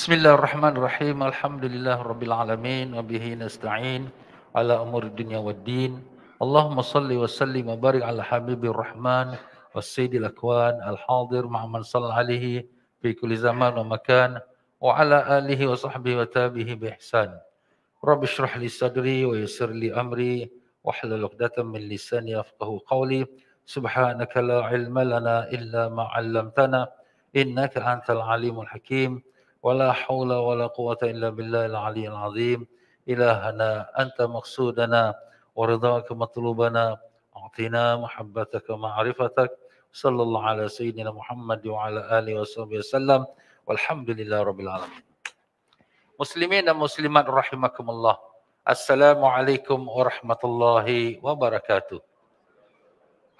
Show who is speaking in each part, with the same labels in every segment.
Speaker 1: بسم الله الرحمن الرحيم الحمد لله رب العالمين وبه نستعين على أمور الدنيا والدين اللهم صل وسلم وبارك على حبيب الرحمن والسيد الأكوان الحاضر مع من صلى عليه في كل زمان ومكان وعلى آله وصحبه وتابه بإحسان رب اشرح لي صدري ويسر لي أمري واحلل عقدة من لساني يفقه قولي سبحانك لا علم لنا إلا ما علمتنا إنك أنت العليم الحكيم ولا حول ولا قوة إلا بالله العلي العظيم إلهنا أنت مقصودنا ورضاك مطلوبنا أعطنا محبتك ومعرفتك صلى الله على سيدنا محمد وعلى آله وصحبه وسلم والحمد لله رب العالمين مسلمين مسلمات رحمكم الله السلام عليكم ورحمة الله وبركاته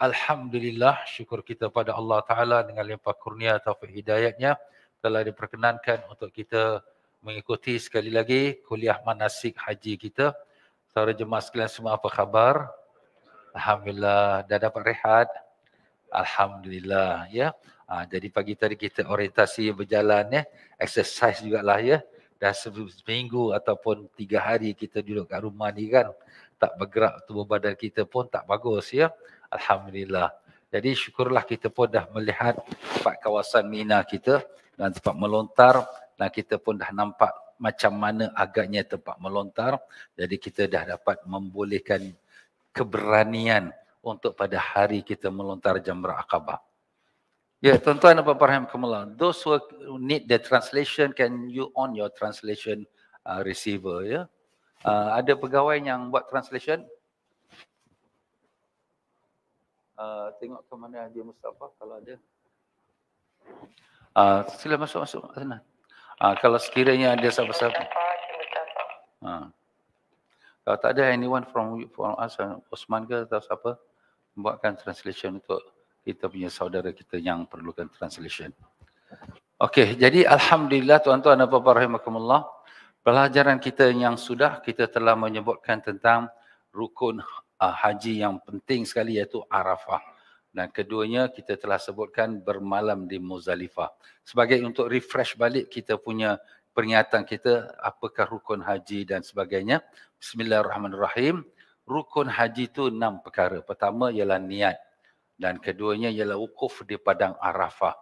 Speaker 1: Alhamdulillah syukur kita pada Allah Ta'ala dengan limpah kurnia taufik hidayatnya telah diperkenankan untuk kita mengikuti sekali lagi kuliah manasik haji kita. Saudara jemaah sekalian semua apa khabar? Alhamdulillah dah dapat rehat. Alhamdulillah ya. Ha, jadi pagi tadi kita orientasi berjalan ya. Exercise jugalah ya. Dah seminggu ataupun tiga hari kita duduk kat rumah ni kan. Tak bergerak tubuh badan kita pun tak bagus ya. Alhamdulillah. Jadi syukurlah kita pun dah melihat tempat kawasan Mina kita dan tempat melontar dan kita pun dah nampak macam mana agaknya tempat melontar jadi kita dah dapat membolehkan keberanian untuk pada hari kita melontar jamrah akabah Ya, tuan-tuan dan puan-puan kemulah. Those who need the translation, can you on your translation uh, receiver, ya? Uh, ada pegawai yang buat translation? Uh, tengok ke mana dia Mustafa kalau ada. Uh, sila masuk masuk sana. Uh, kalau sekiranya ada siapa-siapa. Uh. Kalau tak ada anyone from from us, Osman ke atau siapa buatkan translation untuk kita punya saudara kita yang perlukan translation. Okey, jadi alhamdulillah tuan-tuan dan puan-puan rahimakumullah. Pelajaran kita yang sudah kita telah menyebutkan tentang rukun uh, haji yang penting sekali iaitu Arafah dan keduanya kita telah sebutkan bermalam di Muzalifah. Sebagai untuk refresh balik kita punya pernyataan kita apakah rukun haji dan sebagainya. Bismillahirrahmanirrahim. Rukun haji itu enam perkara. Pertama ialah niat dan keduanya ialah wukuf di padang Arafah.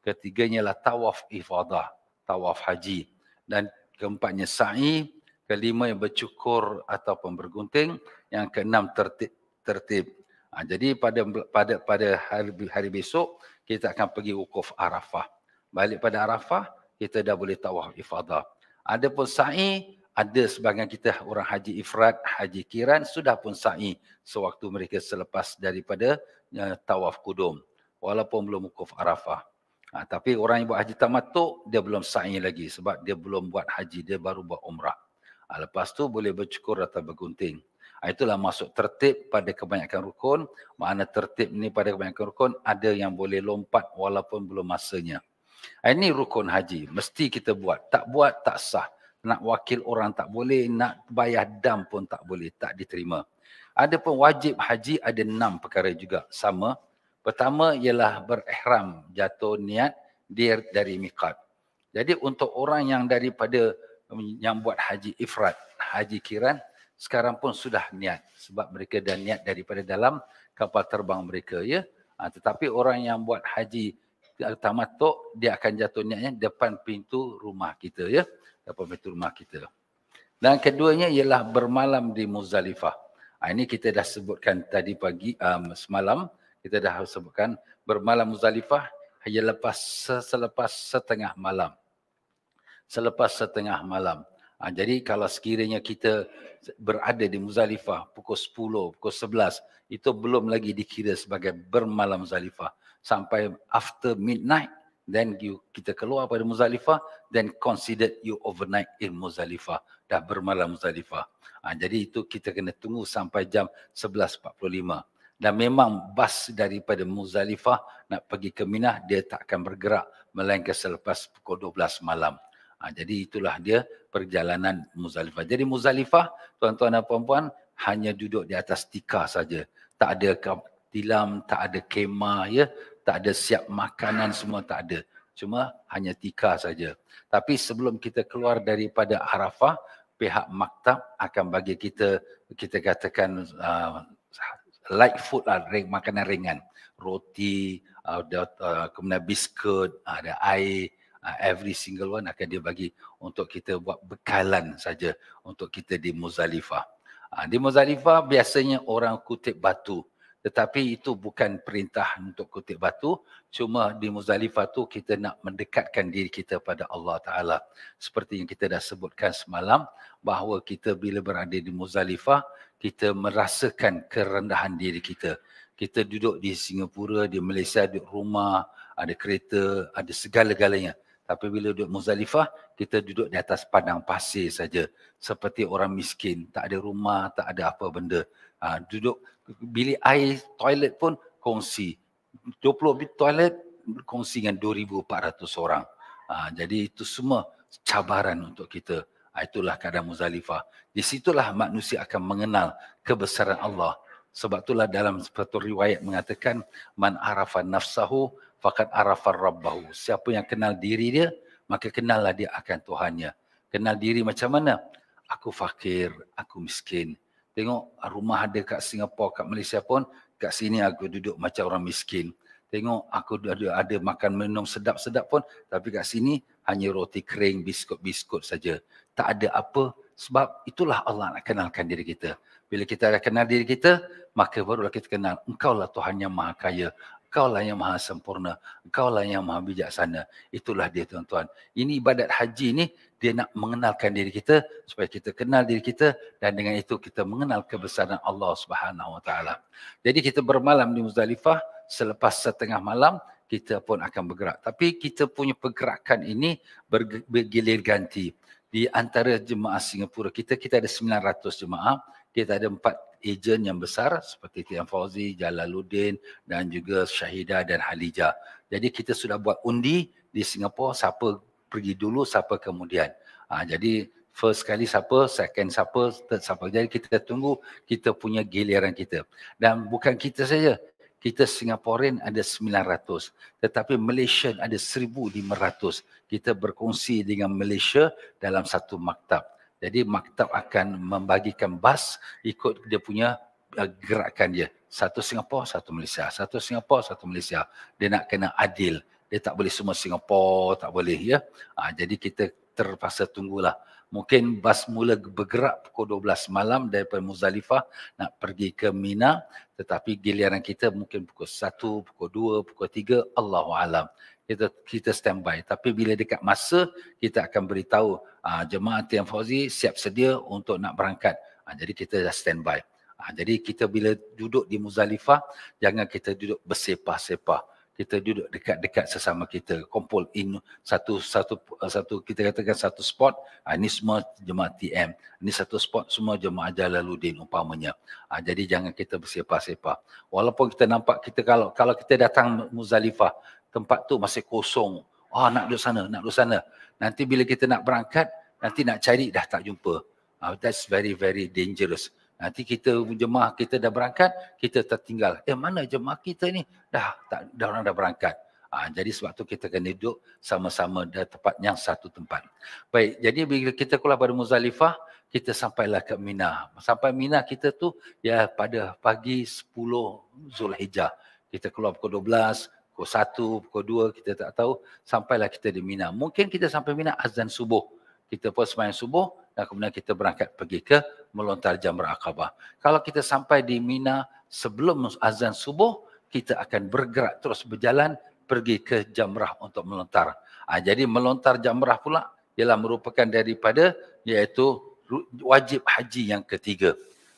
Speaker 1: Ketiganya ialah tawaf ifadah, tawaf haji. Dan keempatnya sa'i, kelima yang bercukur ataupun bergunting, yang keenam tertib. Ha, jadi pada pada pada hari hari besok kita akan pergi wukuf Arafah. Balik pada Arafah kita dah boleh tawaf ifadah. Adapun sa'i ada sebagian kita orang haji ifrad, haji kiran sudah pun sa'i sewaktu mereka selepas daripada uh, tawaf kudum walaupun belum wukuf Arafah. Ha, tapi orang yang buat haji tamatuk, dia belum sa'i lagi sebab dia belum buat haji, dia baru buat umrah. Ha, lepas tu boleh bercukur atau bergunting. Ah, itulah masuk tertib pada kebanyakan rukun. Mana tertib ni pada kebanyakan rukun ada yang boleh lompat walaupun belum masanya. Ah, ini rukun haji. Mesti kita buat. Tak buat tak sah. Nak wakil orang tak boleh. Nak bayar dam pun tak boleh. Tak diterima. Ada pun wajib haji ada enam perkara juga. Sama. Pertama ialah berihram jatuh niat dir dari miqat. Jadi untuk orang yang daripada yang buat haji ifrat, haji kiran, sekarang pun sudah niat sebab mereka dah niat daripada dalam kapal terbang mereka ya ha, tetapi orang yang buat haji tamatuk dia akan jatuh niatnya depan pintu rumah kita ya depan pintu rumah kita dan keduanya ialah bermalam di Muzdalifah ha, ini kita dah sebutkan tadi pagi um, semalam kita dah sebutkan bermalam Muzdalifah hanya lepas selepas setengah malam selepas setengah malam Ha, jadi kalau sekiranya kita berada di Muzalifah pukul 10, pukul 11, itu belum lagi dikira sebagai bermalam Muzalifah. Sampai after midnight, then you, kita keluar pada Muzalifah, then considered you overnight in Muzalifah. Dah bermalam Muzalifah. Ha, jadi itu kita kena tunggu sampai jam 11.45. Dan memang bas daripada Muzalifah nak pergi ke Minah, dia tak akan bergerak melainkan selepas pukul 12 malam. Ha, jadi itulah dia perjalanan Muzalifah. Jadi Muzalifah, tuan-tuan dan puan-puan, hanya duduk di atas tika saja. Tak ada tilam, tak ada kema, ya? tak ada siap makanan, semua tak ada. Cuma hanya tika saja. Tapi sebelum kita keluar daripada Arafah, pihak maktab akan bagi kita, kita katakan uh, light food lah, ring, makanan ringan. Roti, uh, uh, kemudian biskut, uh, ada air, uh, every single one akan dia bagi untuk kita buat bekalan saja untuk kita di Muzalifah. Uh, ah, di Muzalifah biasanya orang kutip batu tetapi itu bukan perintah untuk kutip batu. Cuma di Muzalifah tu kita nak mendekatkan diri kita pada Allah Ta'ala. Seperti yang kita dah sebutkan semalam. Bahawa kita bila berada di Muzalifah, kita merasakan kerendahan diri kita. Kita duduk di Singapura, di Malaysia, di rumah, ada kereta, ada segala-galanya. Tapi bila duduk Muzalifah, kita duduk di atas padang pasir saja. Seperti orang miskin, tak ada rumah, tak ada apa benda. Ha, duduk bilik air, toilet pun kongsi. 20 bit toilet kongsi dengan 2,400 orang. Ha, jadi itu semua cabaran untuk kita. Ha, itulah keadaan Muzalifah. Di situlah manusia akan mengenal kebesaran Allah. Sebab itulah dalam satu riwayat mengatakan man arafa nafsahu fakat arafar rabbahu. Siapa yang kenal diri dia, maka kenallah dia akan Tuhannya. Kenal diri macam mana? Aku fakir, aku miskin. Tengok rumah ada kat Singapura, kat Malaysia pun, kat sini aku duduk macam orang miskin. Tengok aku ada, ada makan minum sedap-sedap pun, tapi kat sini hanya roti kering, biskut-biskut saja. Tak ada apa sebab itulah Allah nak kenalkan diri kita. Bila kita dah kenal diri kita, maka barulah kita kenal. Engkaulah Tuhan yang maha kaya. Engkaulah yang maha sempurna. Engkaulah yang maha bijaksana. Itulah dia tuan-tuan. Ini ibadat haji ni dia nak mengenalkan diri kita supaya kita kenal diri kita dan dengan itu kita mengenal kebesaran Allah Subhanahu Wa Taala. Jadi kita bermalam di Muzdalifah selepas setengah malam kita pun akan bergerak. Tapi kita punya pergerakan ini bergilir ganti. Di antara jemaah Singapura kita, kita ada 900 jemaah. Kita ada empat ejen yang besar seperti Tian Fauzi, Jalaluddin dan juga Syahida dan Halija. Jadi kita sudah buat undi di Singapura siapa pergi dulu siapa kemudian. Ha, jadi first kali siapa, second siapa, third siapa. Jadi kita tunggu kita punya giliran kita. Dan bukan kita saja. Kita Singaporean ada 900. Tetapi Malaysian ada 1,500. Kita berkongsi dengan Malaysia dalam satu maktab. Jadi maktab akan membagikan bas ikut dia punya uh, gerakan dia. Satu Singapura, satu Malaysia. Satu Singapura, satu Malaysia. Dia nak kena adil. Dia tak boleh semua Singapura, tak boleh ya. Ha, jadi kita terpaksa tunggulah. Mungkin bas mula bergerak pukul 12 malam daripada Muzalifah nak pergi ke Mina. Tetapi giliran kita mungkin pukul 1, pukul 2, pukul 3, Allahu Alam kita kita standby tapi bila dekat masa kita akan beritahu uh, jemaah Tian Fauzi siap sedia untuk nak berangkat uh, jadi kita dah standby uh, jadi kita bila duduk di Muzalifah jangan kita duduk bersepah-sepah kita duduk dekat-dekat sesama kita kumpul in satu satu satu kita katakan satu spot ini semua jemaah TM ini satu spot semua jemaah Jalaluddin umpamanya jadi jangan kita bersepah-sepah walaupun kita nampak kita kalau kalau kita datang Muzalifah tempat tu masih kosong. Ah oh, nak duduk sana, nak duduk sana. Nanti bila kita nak berangkat, nanti nak cari dah tak jumpa. Uh, that's very very dangerous. Nanti kita jemaah kita dah berangkat, kita tertinggal. Eh mana jemaah kita ni? Dah tak dah orang dah berangkat. Ha, jadi sebab tu kita kena duduk sama-sama di tempat yang satu tempat. Baik, jadi bila kita keluar pada Muzalifah, kita sampailah ke Mina. Sampai Mina kita tu ya pada pagi 10 Zulhijjah. Kita keluar pukul 12, pukul 1, pukul 2 kita tak tahu sampailah kita di Mina. Mungkin kita sampai Mina azan subuh. Kita pun sembahyang subuh dan kemudian kita berangkat pergi ke melontar jamrah akabah. Kalau kita sampai di Mina sebelum azan subuh, kita akan bergerak terus berjalan pergi ke jamrah untuk melontar. Ha, jadi melontar jamrah pula ialah merupakan daripada iaitu wajib haji yang ketiga.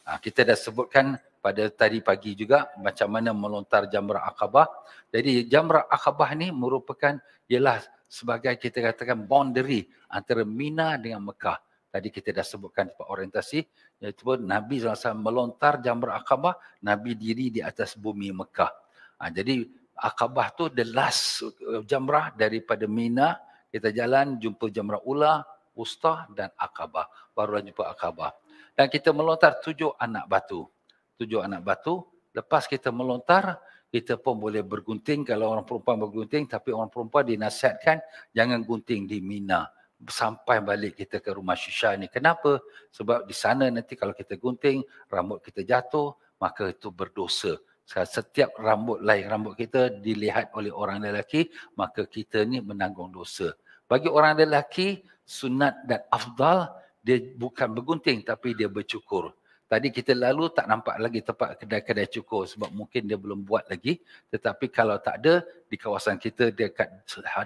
Speaker 1: Ha, kita dah sebutkan pada tadi pagi juga macam mana melontar jamrah akabah. Jadi jamrah akabah ni merupakan ialah sebagai kita katakan boundary antara Mina dengan Mekah. Tadi kita dah sebutkan tempat orientasi iaitu Nabi SAW melontar jamrah akabah, Nabi diri di atas bumi Mekah. Ha, jadi akabah tu the last uh, jamrah daripada Mina kita jalan jumpa jamrah ula, ustah dan akabah. Barulah jumpa akabah. Dan kita melontar tujuh anak batu tujuh anak batu. Lepas kita melontar, kita pun boleh bergunting. Kalau orang perempuan bergunting, tapi orang perempuan dinasihatkan jangan gunting di Mina. Sampai balik kita ke rumah Syisha ni. Kenapa? Sebab di sana nanti kalau kita gunting, rambut kita jatuh, maka itu berdosa. Setiap rambut lain rambut kita dilihat oleh orang lelaki, maka kita ni menanggung dosa. Bagi orang lelaki, sunat dan afdal, dia bukan bergunting tapi dia bercukur. Tadi kita lalu tak nampak lagi tempat kedai-kedai cukur sebab mungkin dia belum buat lagi. Tetapi kalau tak ada, di kawasan kita dekat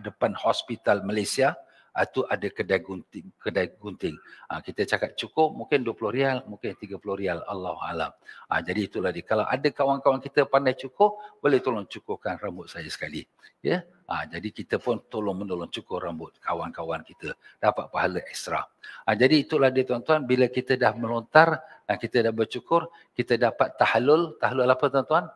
Speaker 1: depan hospital Malaysia, itu ah, ada kedai gunting. Kedai gunting. Ha, kita cakap cukup mungkin 20 rial, mungkin 30 rial. Allah Alam. Ha, jadi itulah dia. Kalau ada kawan-kawan kita pandai cukur, boleh tolong cukurkan rambut saya sekali. Ya? Ha, jadi kita pun tolong menolong cukur rambut kawan-kawan kita. Dapat pahala ekstra. Ha, jadi itulah dia tuan-tuan. Bila kita dah melontar, kita dah bercukur, kita dapat tahlul. Tahlul apa tuan-tuan?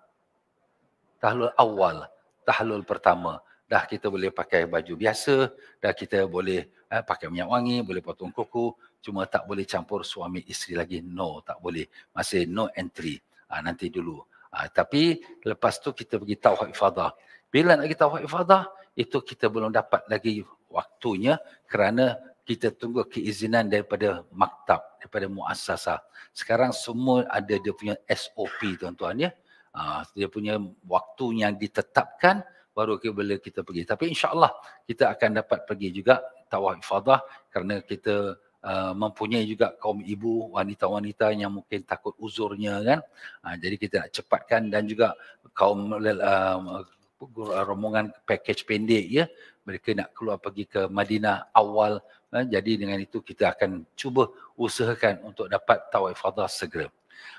Speaker 1: Tahlul awal. Tahlul pertama. Dah kita boleh pakai baju biasa. Dah kita boleh eh, pakai minyak wangi. Boleh potong kuku. Cuma tak boleh campur suami isteri lagi. No, tak boleh. Masih no entry. Ha, nanti dulu. Ha, tapi lepas tu kita pergi tawaf ifadah. Bila nak pergi tawaf ifadah, itu kita belum dapat lagi waktunya kerana kita tunggu keizinan daripada maktab, daripada muasasah. Sekarang semua ada dia punya SOP tuan-tuan ya. Uh, dia punya waktu yang ditetapkan baru kita boleh kita pergi. Tapi insyaAllah kita akan dapat pergi juga tawaf ifadah kerana kita Uh, mempunyai juga kaum ibu wanita-wanita yang mungkin takut uzurnya kan uh, jadi kita nak cepatkan dan juga kaum uh, Uh, rombongan package pendek ya mereka nak keluar pergi ke Madinah awal ya. jadi dengan itu kita akan cuba usahakan untuk dapat tawaf fadha segera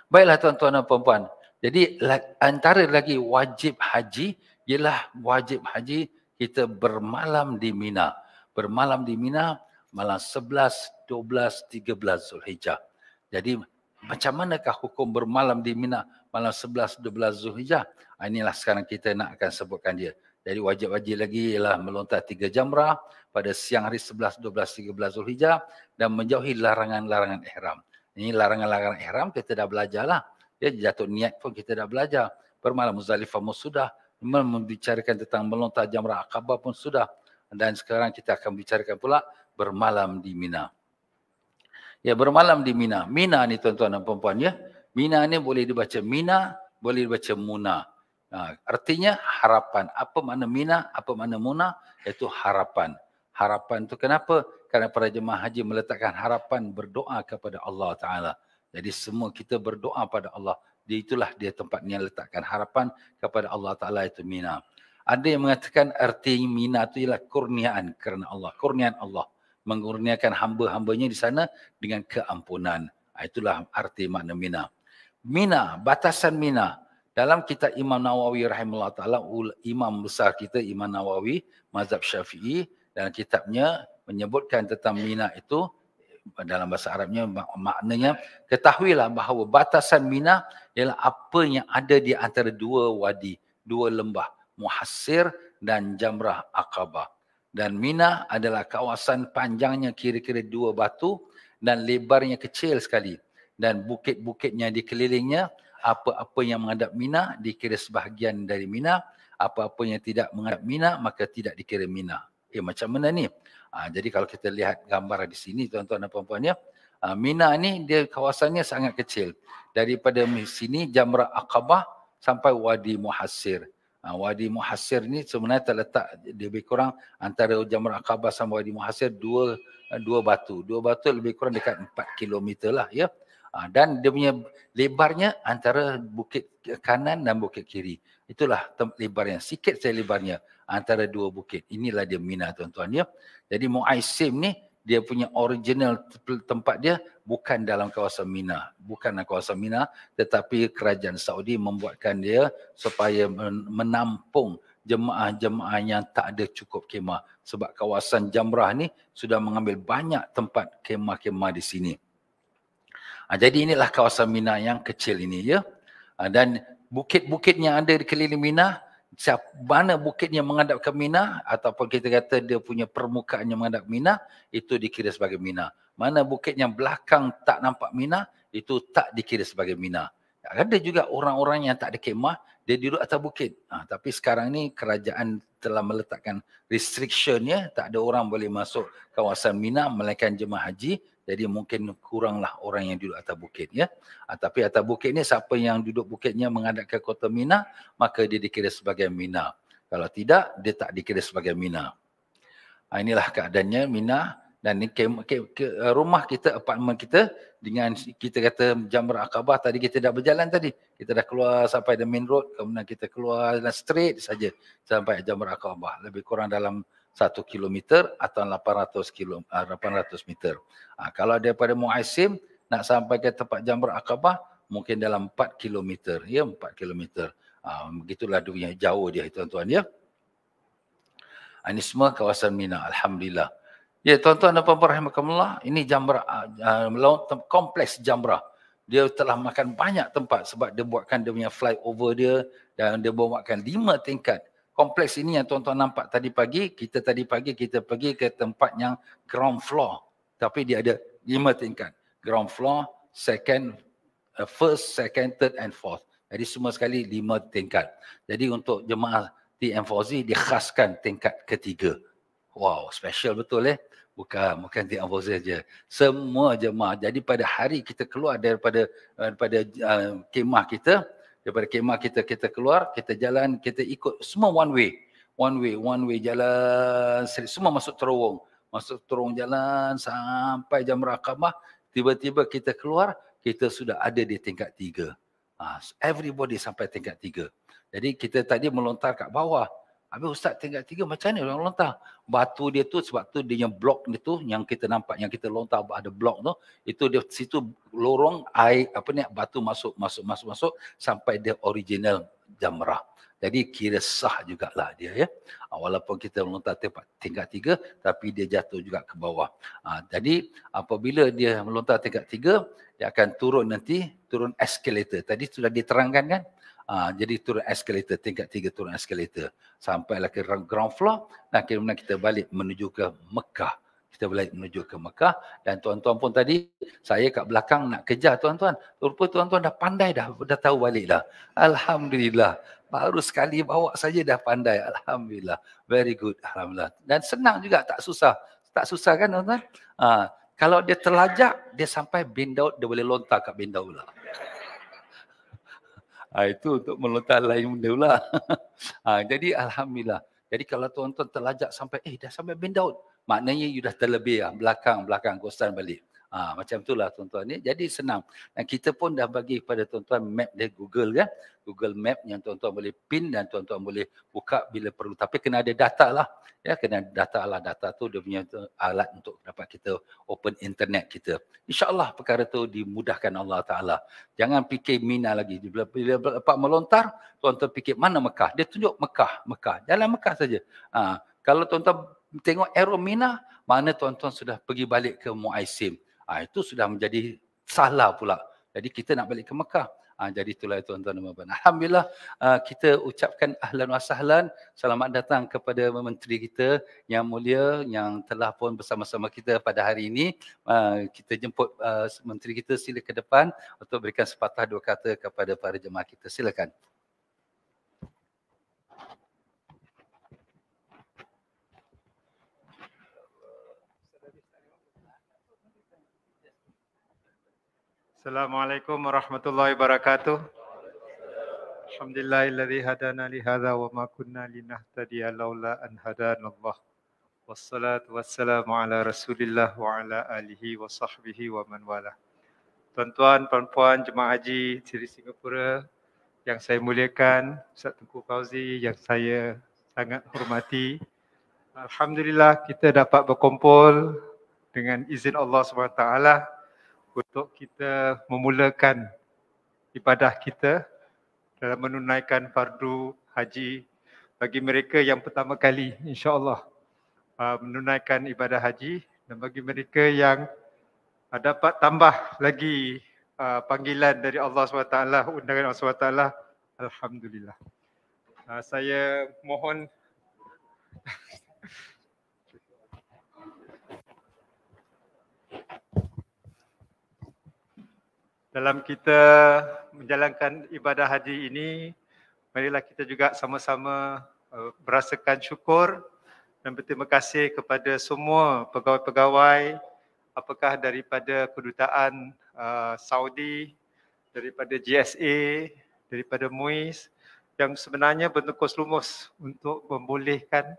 Speaker 1: baiklah tuan-tuan dan puan-puan jadi antara lagi wajib haji ialah wajib haji kita bermalam di Mina bermalam di Mina malam 11 12 13 Zulhijjah jadi macam manakah hukum bermalam di Mina malam 11 12 Zulhijah. inilah sekarang kita nak akan sebutkan dia. Jadi wajib-wajib lagi ialah melontar tiga jamrah pada siang hari 11 12 13 Zulhijah dan menjauhi larangan-larangan ihram. Ini larangan-larangan ihram kita dah belajarlah. Ya jatuh niat pun kita dah belajar. Bermalam Muzdalifah pun sudah membicarakan tentang melontar jamrah Aqabah pun sudah dan sekarang kita akan bicarakan pula bermalam di Mina. Ya bermalam di Mina. Mina ni tuan-tuan dan puan-puan ya. Mina ni boleh dibaca Mina, boleh dibaca Muna. Ha, artinya harapan. Apa makna Mina, apa makna Muna? Itu harapan. Harapan tu kenapa? Kerana para jemaah haji meletakkan harapan berdoa kepada Allah Ta'ala. Jadi semua kita berdoa pada Allah. Dia itulah dia tempatnya letakkan harapan kepada Allah Ta'ala itu Mina. Ada yang mengatakan arti Mina tu ialah kurniaan kerana Allah. Kurniaan Allah. Mengurniakan hamba-hambanya di sana dengan keampunan. Ha, itulah arti makna Mina. Mina, batasan Mina. Dalam kitab Imam Nawawi rahimahullah ta'ala, Imam besar kita Imam Nawawi, mazhab syafi'i dan kitabnya menyebutkan tentang Mina itu dalam bahasa Arabnya maknanya ketahuilah bahawa batasan Mina ialah apa yang ada di antara dua wadi, dua lembah, Muhassir dan Jamrah Aqabah. Dan Mina adalah kawasan panjangnya kira-kira dua batu dan lebarnya kecil sekali dan bukit-bukitnya dikelilingnya apa-apa yang menghadap Mina dikira sebahagian dari Mina apa-apa yang tidak menghadap Mina maka tidak dikira Mina eh macam mana ni ha, jadi kalau kita lihat gambar di sini tuan-tuan dan puan-puan ya ha, Mina ni dia kawasannya sangat kecil daripada sini Jamrah Aqabah sampai Wadi Muhasir ha, Wadi Muhasir ni sebenarnya terletak lebih kurang antara Jamrah Aqabah sampai Wadi Muhasir dua dua batu. Dua batu lebih kurang dekat 4 km lah ya. Uh, dan dia punya lebarnya antara bukit kanan dan bukit kiri. Itulah lebarnya. Sikit saya lebarnya antara dua bukit. Inilah dia Mina tuan-tuan ya. Jadi Mu'aisim ni dia punya original tempat dia bukan dalam kawasan Mina. Bukan dalam kawasan Mina tetapi kerajaan Saudi membuatkan dia supaya menampung jemaah-jemaah yang tak ada cukup kemah. Sebab kawasan Jamrah ni sudah mengambil banyak tempat kemah-kemah di sini. Ha, jadi inilah kawasan Mina yang kecil ini ya. Ha, dan bukit-bukit yang ada di keliling Mina, siap mana bukit yang menghadap ke Mina ataupun kita kata dia punya permukaan yang menghadap Mina, itu dikira sebagai Mina. Mana bukit yang belakang tak nampak Mina, itu tak dikira sebagai Mina. Ada juga orang-orang yang tak ada kemah, dia duduk atas bukit. Ha, tapi sekarang ni kerajaan telah meletakkan restriction ya, tak ada orang boleh masuk kawasan Mina melainkan jemaah haji. Jadi mungkin kuranglah orang yang duduk atas bukit ya. Ha, tapi atas bukit ni siapa yang duduk bukitnya menghadap ke kota Mina, maka dia dikira sebagai Mina. Kalau tidak, dia tak dikira sebagai Mina. Ha, inilah keadaannya Mina dan ni ke, ke, ke, eh, rumah kita, apartmen kita dengan kita kata jamur akabah tadi kita dah berjalan tadi. Kita dah keluar sampai the main road, kemudian kita keluar dan straight saja sampai jamur akabah. Lebih kurang dalam 1 kilometer atau 800 kilo, 800 ah, meter. Ha, kalau daripada Muaisim nak sampai ke tempat Jamrah Aqabah mungkin dalam 4 kilometer, ya 4 kilometer. Ha, begitulah dunia jauh dia tuan-tuan ya. Ini semua kawasan Mina, alhamdulillah. Ya tuan-tuan dan puan-puan rahimakumullah, ini Jamrah uh, kompleks Jamrah. Dia telah makan banyak tempat sebab dia buatkan dia punya flyover dia dan dia buatkan lima tingkat kompleks ini yang tuan-tuan nampak tadi pagi, kita tadi pagi kita pergi ke tempat yang ground floor. Tapi dia ada lima tingkat. Ground floor, second, uh, first, second, third and fourth. Jadi semua sekali lima tingkat. Jadi untuk jemaah di M4Z dikhaskan tingkat ketiga. Wow, special betul eh. Bukan, bukan di M4Z saja. Semua jemaah. Jadi pada hari kita keluar daripada uh, daripada uh, kemah kita, daripada kemah kita kita keluar kita jalan kita ikut semua one way one way one way jalan semua masuk terowong masuk terowong jalan sampai jam rakamah tiba-tiba kita keluar kita sudah ada di tingkat tiga. Ah, everybody sampai tingkat tiga. Jadi kita tadi melontar kat bawah. Habis ustaz tingkat tiga macam mana orang lontar? Batu dia tu sebab tu dia yang blok dia tu yang kita nampak yang kita lontar ada blok tu. Itu dia situ lorong air apa ni batu masuk masuk masuk masuk sampai dia original jamrah. Jadi kira sah jugalah dia ya. Ah, walaupun kita melontar tempat tingkat tiga tapi dia jatuh juga ke bawah. Ha, jadi apabila dia melontar tingkat tiga dia akan turun nanti turun eskalator Tadi sudah diterangkan kan? Uh, jadi turun eskalator, tingkat tiga turun eskalator. Sampailah ke ground floor dan kemudian kita balik menuju ke Mekah. Kita balik menuju ke Mekah dan tuan-tuan pun tadi saya kat belakang nak kejar tuan-tuan. Rupa tuan-tuan dah pandai dah, dah tahu balik dah. Alhamdulillah. Baru sekali bawa saja dah pandai. Alhamdulillah. Very good. Alhamdulillah. Dan senang juga tak susah. Tak susah kan tuan-tuan? Uh, kalau dia terlajak, dia sampai bin Daud, dia boleh lontar kat bin Daud lah ha, itu untuk melontar lain benda pula. ha, jadi Alhamdulillah. Jadi kalau tuan-tuan terlajak sampai, eh dah sampai bend out. Maknanya you dah terlebih lah. Belakang, belakang, kostan balik. Ha, macam itulah tuan-tuan ni. Jadi senang. Dan kita pun dah bagi kepada tuan-tuan map dari Google kan. Google map yang tuan-tuan boleh pin dan tuan-tuan boleh buka bila perlu. Tapi kena ada data lah. Ya, kena data lah. Data tu dia punya alat untuk dapat kita open internet kita. InsyaAllah perkara tu dimudahkan Allah Ta'ala. Jangan fikir mina lagi. Bila, bila lepas melontar, tuan-tuan fikir mana Mekah. Dia tunjuk Mekah. Mekah. Jalan Mekah saja. Ha, kalau tuan-tuan tengok arrow mina, mana tuan-tuan sudah pergi balik ke Muaisim. Ha, itu sudah menjadi salah pula. Jadi kita nak balik ke Mekah. Ha, jadi itulah tuan-tuan dan puan-puan. Alhamdulillah uh, kita ucapkan ahlan wa sahlan. Selamat datang kepada menteri kita yang mulia yang telah pun bersama-sama kita pada hari ini. Uh, kita jemput uh, menteri kita sila ke depan untuk berikan sepatah dua kata kepada para jemaah kita. Silakan.
Speaker 2: Assalamualaikum warahmatullahi wabarakatuh. Alhamdulillah alladhi hadana li hadha wa ma kunna linahtadiya laula an hadana Allah. Wassalatu wassalamu ala Rasulillah wa ala alihi wa sahbihi wa man walah. Tuan-tuan, puan-puan jemaah haji Siri Singapura yang saya muliakan, Ustaz Tengku Fauzi yang saya sangat hormati. Alhamdulillah kita dapat berkumpul dengan izin Allah Subhanahu taala untuk kita memulakan ibadah kita dalam menunaikan fardu haji bagi mereka yang pertama kali insyaallah uh, menunaikan ibadah haji dan bagi mereka yang uh, dapat tambah lagi ah, panggilan dari Allah SWT, undangan Allah SWT, Alhamdulillah. Ah, saya mohon dalam kita menjalankan ibadah haji ini marilah kita juga sama-sama merasakan uh, syukur dan berterima kasih kepada semua pegawai-pegawai apakah daripada kedutaan uh, Saudi daripada GSA daripada MUIS yang sebenarnya bertukus lumus untuk membolehkan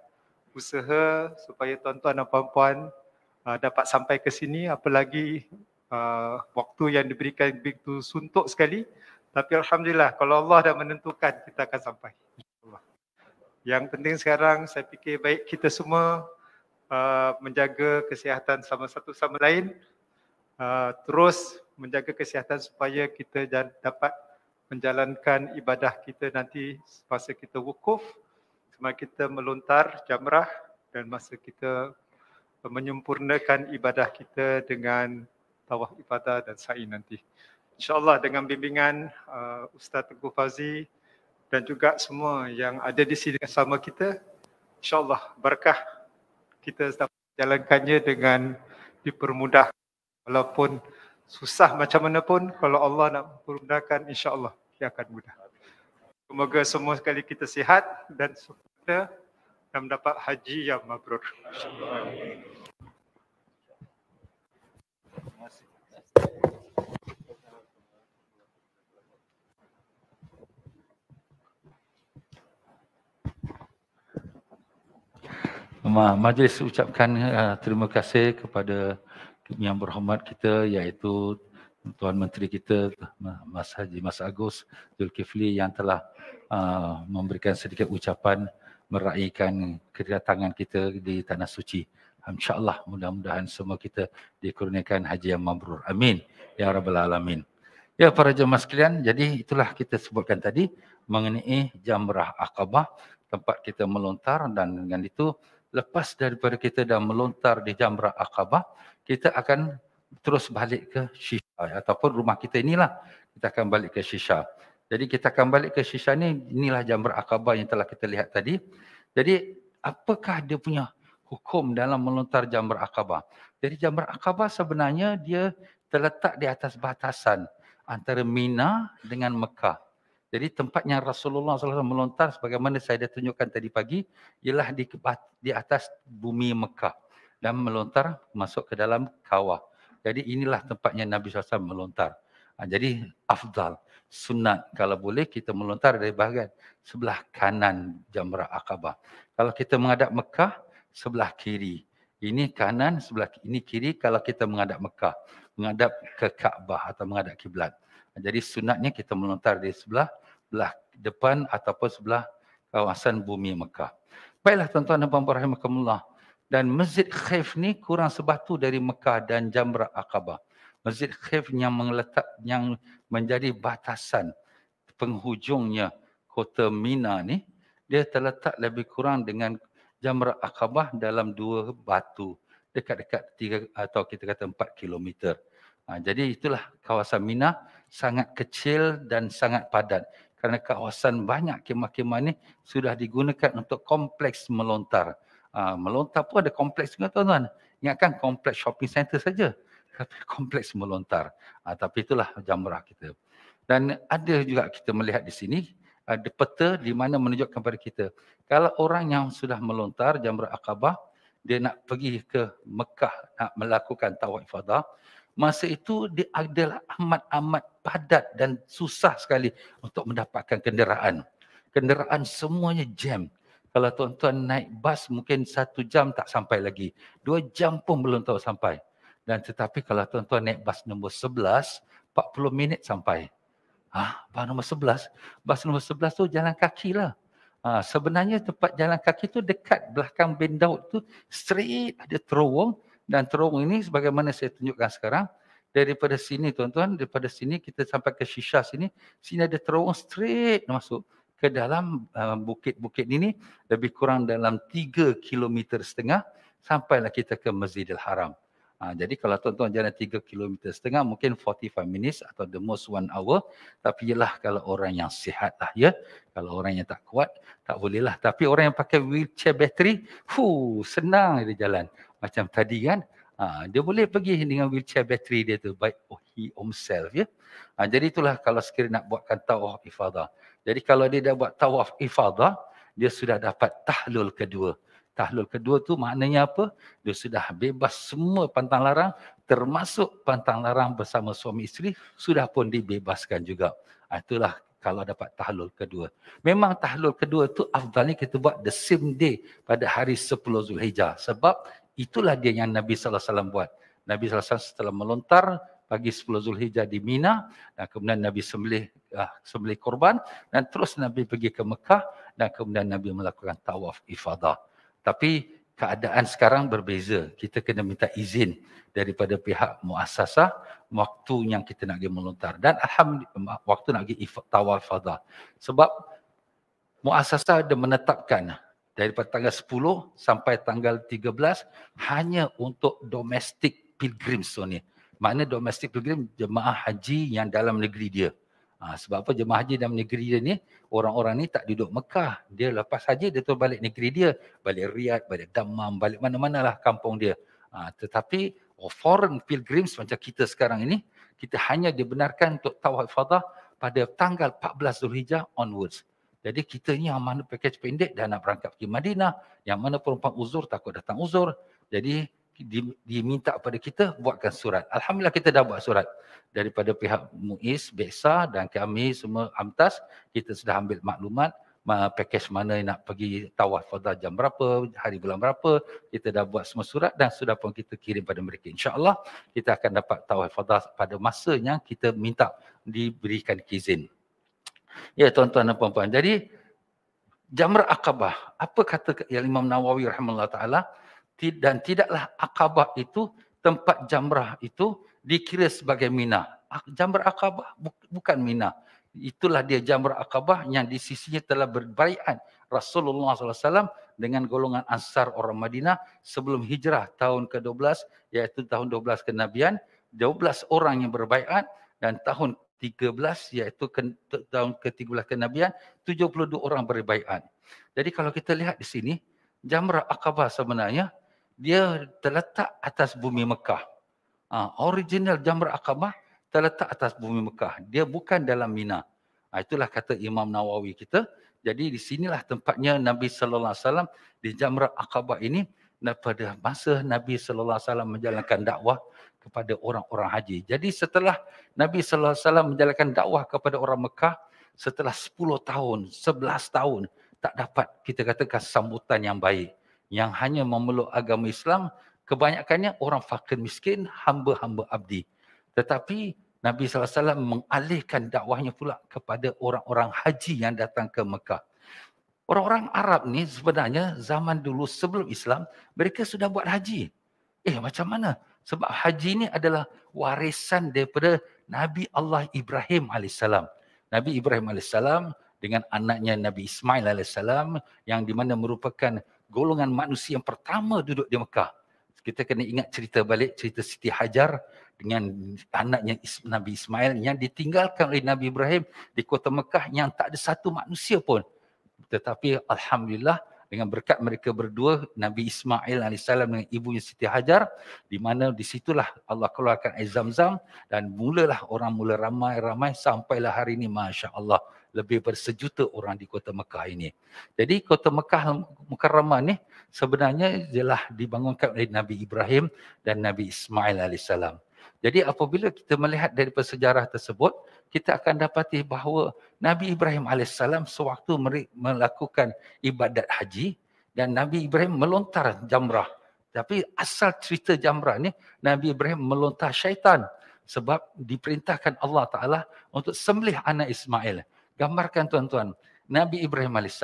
Speaker 2: usaha supaya tuan-tuan dan puan-puan uh, dapat sampai ke sini apalagi uh, waktu yang diberikan begitu suntuk sekali tapi alhamdulillah kalau Allah dah menentukan kita akan sampai yang penting sekarang saya fikir baik kita semua uh, menjaga kesihatan sama satu sama lain uh, terus menjaga kesihatan supaya kita dapat menjalankan ibadah kita nanti semasa kita wukuf semasa kita melontar jamrah dan masa kita menyempurnakan ibadah kita dengan tawaf ibadah dan sa'i nanti. InsyaAllah dengan bimbingan uh, Ustaz Teguh Fazi dan juga semua yang ada di sini sama kita, insyaAllah berkah kita dapat jalankannya dengan dipermudah. Walaupun susah macam mana pun, kalau Allah nak mempermudahkan, insyaAllah dia akan mudah. Semoga semua sekali kita sihat dan sempurna dan mendapat haji yang mabrur. InsyaAllah.
Speaker 1: Majlis ucapkan uh, terima kasih kepada yang berhormat kita iaitu Tuan Menteri kita Mas Haji Mas Agus Zulkifli yang telah uh, memberikan sedikit ucapan meraihkan kedatangan kita di Tanah Suci. InsyaAllah mudah-mudahan semua kita dikurniakan Haji yang mabrur. Amin. Ya Rabbal Alamin. Ya para jemaah sekalian, jadi itulah kita sebutkan tadi mengenai jamrah akabah tempat kita melontar dan dengan itu lepas daripada kita dah melontar di jamrah akabah kita akan terus balik ke Shisha ya, ataupun rumah kita inilah kita akan balik ke Shisha jadi kita akan balik ke Shisha ni inilah jamrah akabah yang telah kita lihat tadi jadi apakah dia punya hukum dalam melontar jamrah akabah jadi jamrah akabah sebenarnya dia terletak di atas batasan antara Mina dengan Mekah jadi tempat yang Rasulullah SAW melontar sebagaimana saya dah tunjukkan tadi pagi ialah di, di atas bumi Mekah dan melontar masuk ke dalam kawah. Jadi inilah tempatnya Nabi SAW melontar. Ha, jadi afdal, sunat kalau boleh kita melontar dari bahagian sebelah kanan jamrah akabah. Kalau kita menghadap Mekah, sebelah kiri. Ini kanan, sebelah ini kiri kalau kita menghadap Mekah. Menghadap ke Kaabah atau menghadap kiblat. Ha, jadi sunatnya kita melontar dari sebelah sebelah depan ataupun sebelah kawasan bumi Mekah. Baiklah tuan-tuan dan puan-puan rahimakumullah. Dan Masjid Khif ni kurang sebatu dari Mekah dan Jamrah Aqabah. Masjid Khif yang meletak yang menjadi batasan penghujungnya kota Mina ni dia terletak lebih kurang dengan Jamrah Aqabah dalam dua batu dekat-dekat tiga atau kita kata empat kilometer. Ha, jadi itulah kawasan Mina sangat kecil dan sangat padat kerana kawasan banyak kemah-kemah ni sudah digunakan untuk kompleks melontar. Uh, melontar pun ada kompleks juga tuan-tuan. Ingatkan kompleks shopping center saja. Tapi kompleks melontar. Uh, tapi itulah jamrah kita. Dan ada juga kita melihat di sini ada peta di mana menunjukkan kepada kita kalau orang yang sudah melontar jamrah akabah dia nak pergi ke Mekah nak melakukan tawaf ifadah masa itu dia adalah amat-amat padat dan susah sekali untuk mendapatkan kenderaan. Kenderaan semuanya jam. Kalau tuan-tuan naik bas mungkin satu jam tak sampai lagi. Dua jam pun belum tahu sampai. Dan tetapi kalau tuan-tuan naik bas nombor 11, 40 minit sampai. Ah, ha, bas nombor 11? Bas nombor 11 tu jalan kaki lah. Ha, sebenarnya tempat jalan kaki tu dekat belakang bendaut tu straight ada terowong dan terung ini sebagaimana saya tunjukkan sekarang daripada sini tuan-tuan daripada sini kita sampai ke Shisha sini sini ada terowong straight masuk ke dalam uh, bukit-bukit ini lebih kurang dalam 3 km setengah sampailah kita ke Masjidil Haram Ha, jadi kalau tuan-tuan jalan 3 km setengah mungkin 45 minutes atau the most one hour. Tapi ialah kalau orang yang sihat lah ya. Kalau orang yang tak kuat tak boleh lah. Tapi orang yang pakai wheelchair battery, fu senang dia jalan. Macam tadi kan. Ha, dia boleh pergi dengan wheelchair battery dia tu by oh, he himself ya. Ha, jadi itulah kalau sekiranya nak buatkan tawaf ifadah. Jadi kalau dia dah buat tawaf ifadah, dia sudah dapat tahlul kedua. Tahlul kedua tu maknanya apa? Dia sudah bebas semua pantang larang termasuk pantang larang bersama suami isteri sudah pun dibebaskan juga. Ah, itulah kalau dapat tahlul kedua. Memang tahlul kedua tu afdalnya kita buat the same day pada hari 10 Zulhijjah sebab itulah dia yang Nabi sallallahu alaihi wasallam buat. Nabi sallallahu alaihi wasallam setelah melontar pagi 10 Zulhijjah di Mina dan kemudian Nabi sembelih ah, sembelih korban dan terus Nabi pergi ke Mekah dan kemudian Nabi melakukan tawaf ifadah. Tapi keadaan sekarang berbeza. Kita kena minta izin daripada pihak muasasah waktu yang kita nak pergi melontar. Dan alhamdulillah waktu nak pergi tawaf fadah. Sebab muasasah dia menetapkan daripada tanggal 10 sampai tanggal 13 hanya untuk domestik pilgrims. So ni. Maknanya domestik pilgrim jemaah haji yang dalam negeri dia. Ha, sebab apa jemaah haji dalam negeri dia ni, orang-orang ni tak duduk Mekah. Dia lepas haji, dia terus balik negeri dia. Balik Riyadh, balik Damam, balik mana-mana lah kampung dia. Ha, tetapi oh, foreign pilgrims macam kita sekarang ini, kita hanya dibenarkan untuk tawaf fadah pada tanggal 14 Dhul onwards. Jadi kita ni yang mana pakej pendek dah nak berangkat pergi Madinah, yang mana perempuan uzur takut datang uzur. Jadi diminta di kepada kita buatkan surat. Alhamdulillah kita dah buat surat daripada pihak Muiz, Beksa dan kami semua Amtas kita sudah ambil maklumat pakej mana nak pergi tawaf pada jam berapa, hari bulan berapa, kita dah buat semua surat dan sudah pun kita kirim pada mereka. InsyaAllah kita akan dapat tawaf pada pada yang kita minta diberikan izin. Ya tuan-tuan dan puan-puan, jadi Jamrah Akabah, apa kata yang Imam Nawawi rahimahullah ta'ala, dan tidaklah akabah itu tempat jamrah itu dikira sebagai mina. Jamrah akabah bukan mina. Itulah dia jamrah akabah yang di sisinya telah berbaikan Rasulullah SAW dengan golongan ansar orang Madinah sebelum hijrah tahun ke-12 iaitu tahun 12 kenabian. 12 orang yang berbaikan dan tahun 13 iaitu ke, tahun ke-13 kenabian 72 orang berbaikan. Jadi kalau kita lihat di sini jamrah akabah sebenarnya dia terletak atas bumi Mekah. Ha, original Jamr Akabah terletak atas bumi Mekah. Dia bukan dalam Mina. Ha, itulah kata Imam Nawawi kita. Jadi di sinilah tempatnya Nabi Sallallahu Alaihi Wasallam di Jamr Akabah ini pada masa Nabi Sallallahu Alaihi Wasallam menjalankan dakwah kepada orang-orang haji. Jadi setelah Nabi Sallallahu Alaihi Wasallam menjalankan dakwah kepada orang Mekah setelah 10 tahun, 11 tahun tak dapat kita katakan sambutan yang baik yang hanya memeluk agama Islam kebanyakannya orang fakir miskin hamba-hamba abdi tetapi Nabi sallallahu alaihi wasallam mengalihkan dakwahnya pula kepada orang-orang haji yang datang ke Mekah orang-orang Arab ni sebenarnya zaman dulu sebelum Islam mereka sudah buat haji eh macam mana sebab haji ni adalah warisan daripada Nabi Allah Ibrahim AS. Nabi Ibrahim AS dengan anaknya Nabi Ismail AS yang di mana merupakan golongan manusia yang pertama duduk di Mekah. Kita kena ingat cerita balik cerita Siti Hajar dengan anaknya Nabi Ismail yang ditinggalkan oleh Nabi Ibrahim di kota Mekah yang tak ada satu manusia pun. Tetapi Alhamdulillah dengan berkat mereka berdua Nabi Ismail AS dengan ibunya Siti Hajar di mana di situlah Allah keluarkan air zam-zam dan mulalah orang mula ramai-ramai sampailah hari ini Masya Allah lebih bersejuta orang di kota Mekah ini. Jadi kota Mekah Mekarramah ni sebenarnya ialah dibangunkan oleh Nabi Ibrahim dan Nabi Ismail AS. Jadi apabila kita melihat dari sejarah tersebut, kita akan dapati bahawa Nabi Ibrahim AS sewaktu melakukan ibadat haji dan Nabi Ibrahim melontar jamrah. Tapi asal cerita jamrah ni, Nabi Ibrahim melontar syaitan sebab diperintahkan Allah Ta'ala untuk sembelih anak Ismail. Gambarkan tuan-tuan, Nabi Ibrahim AS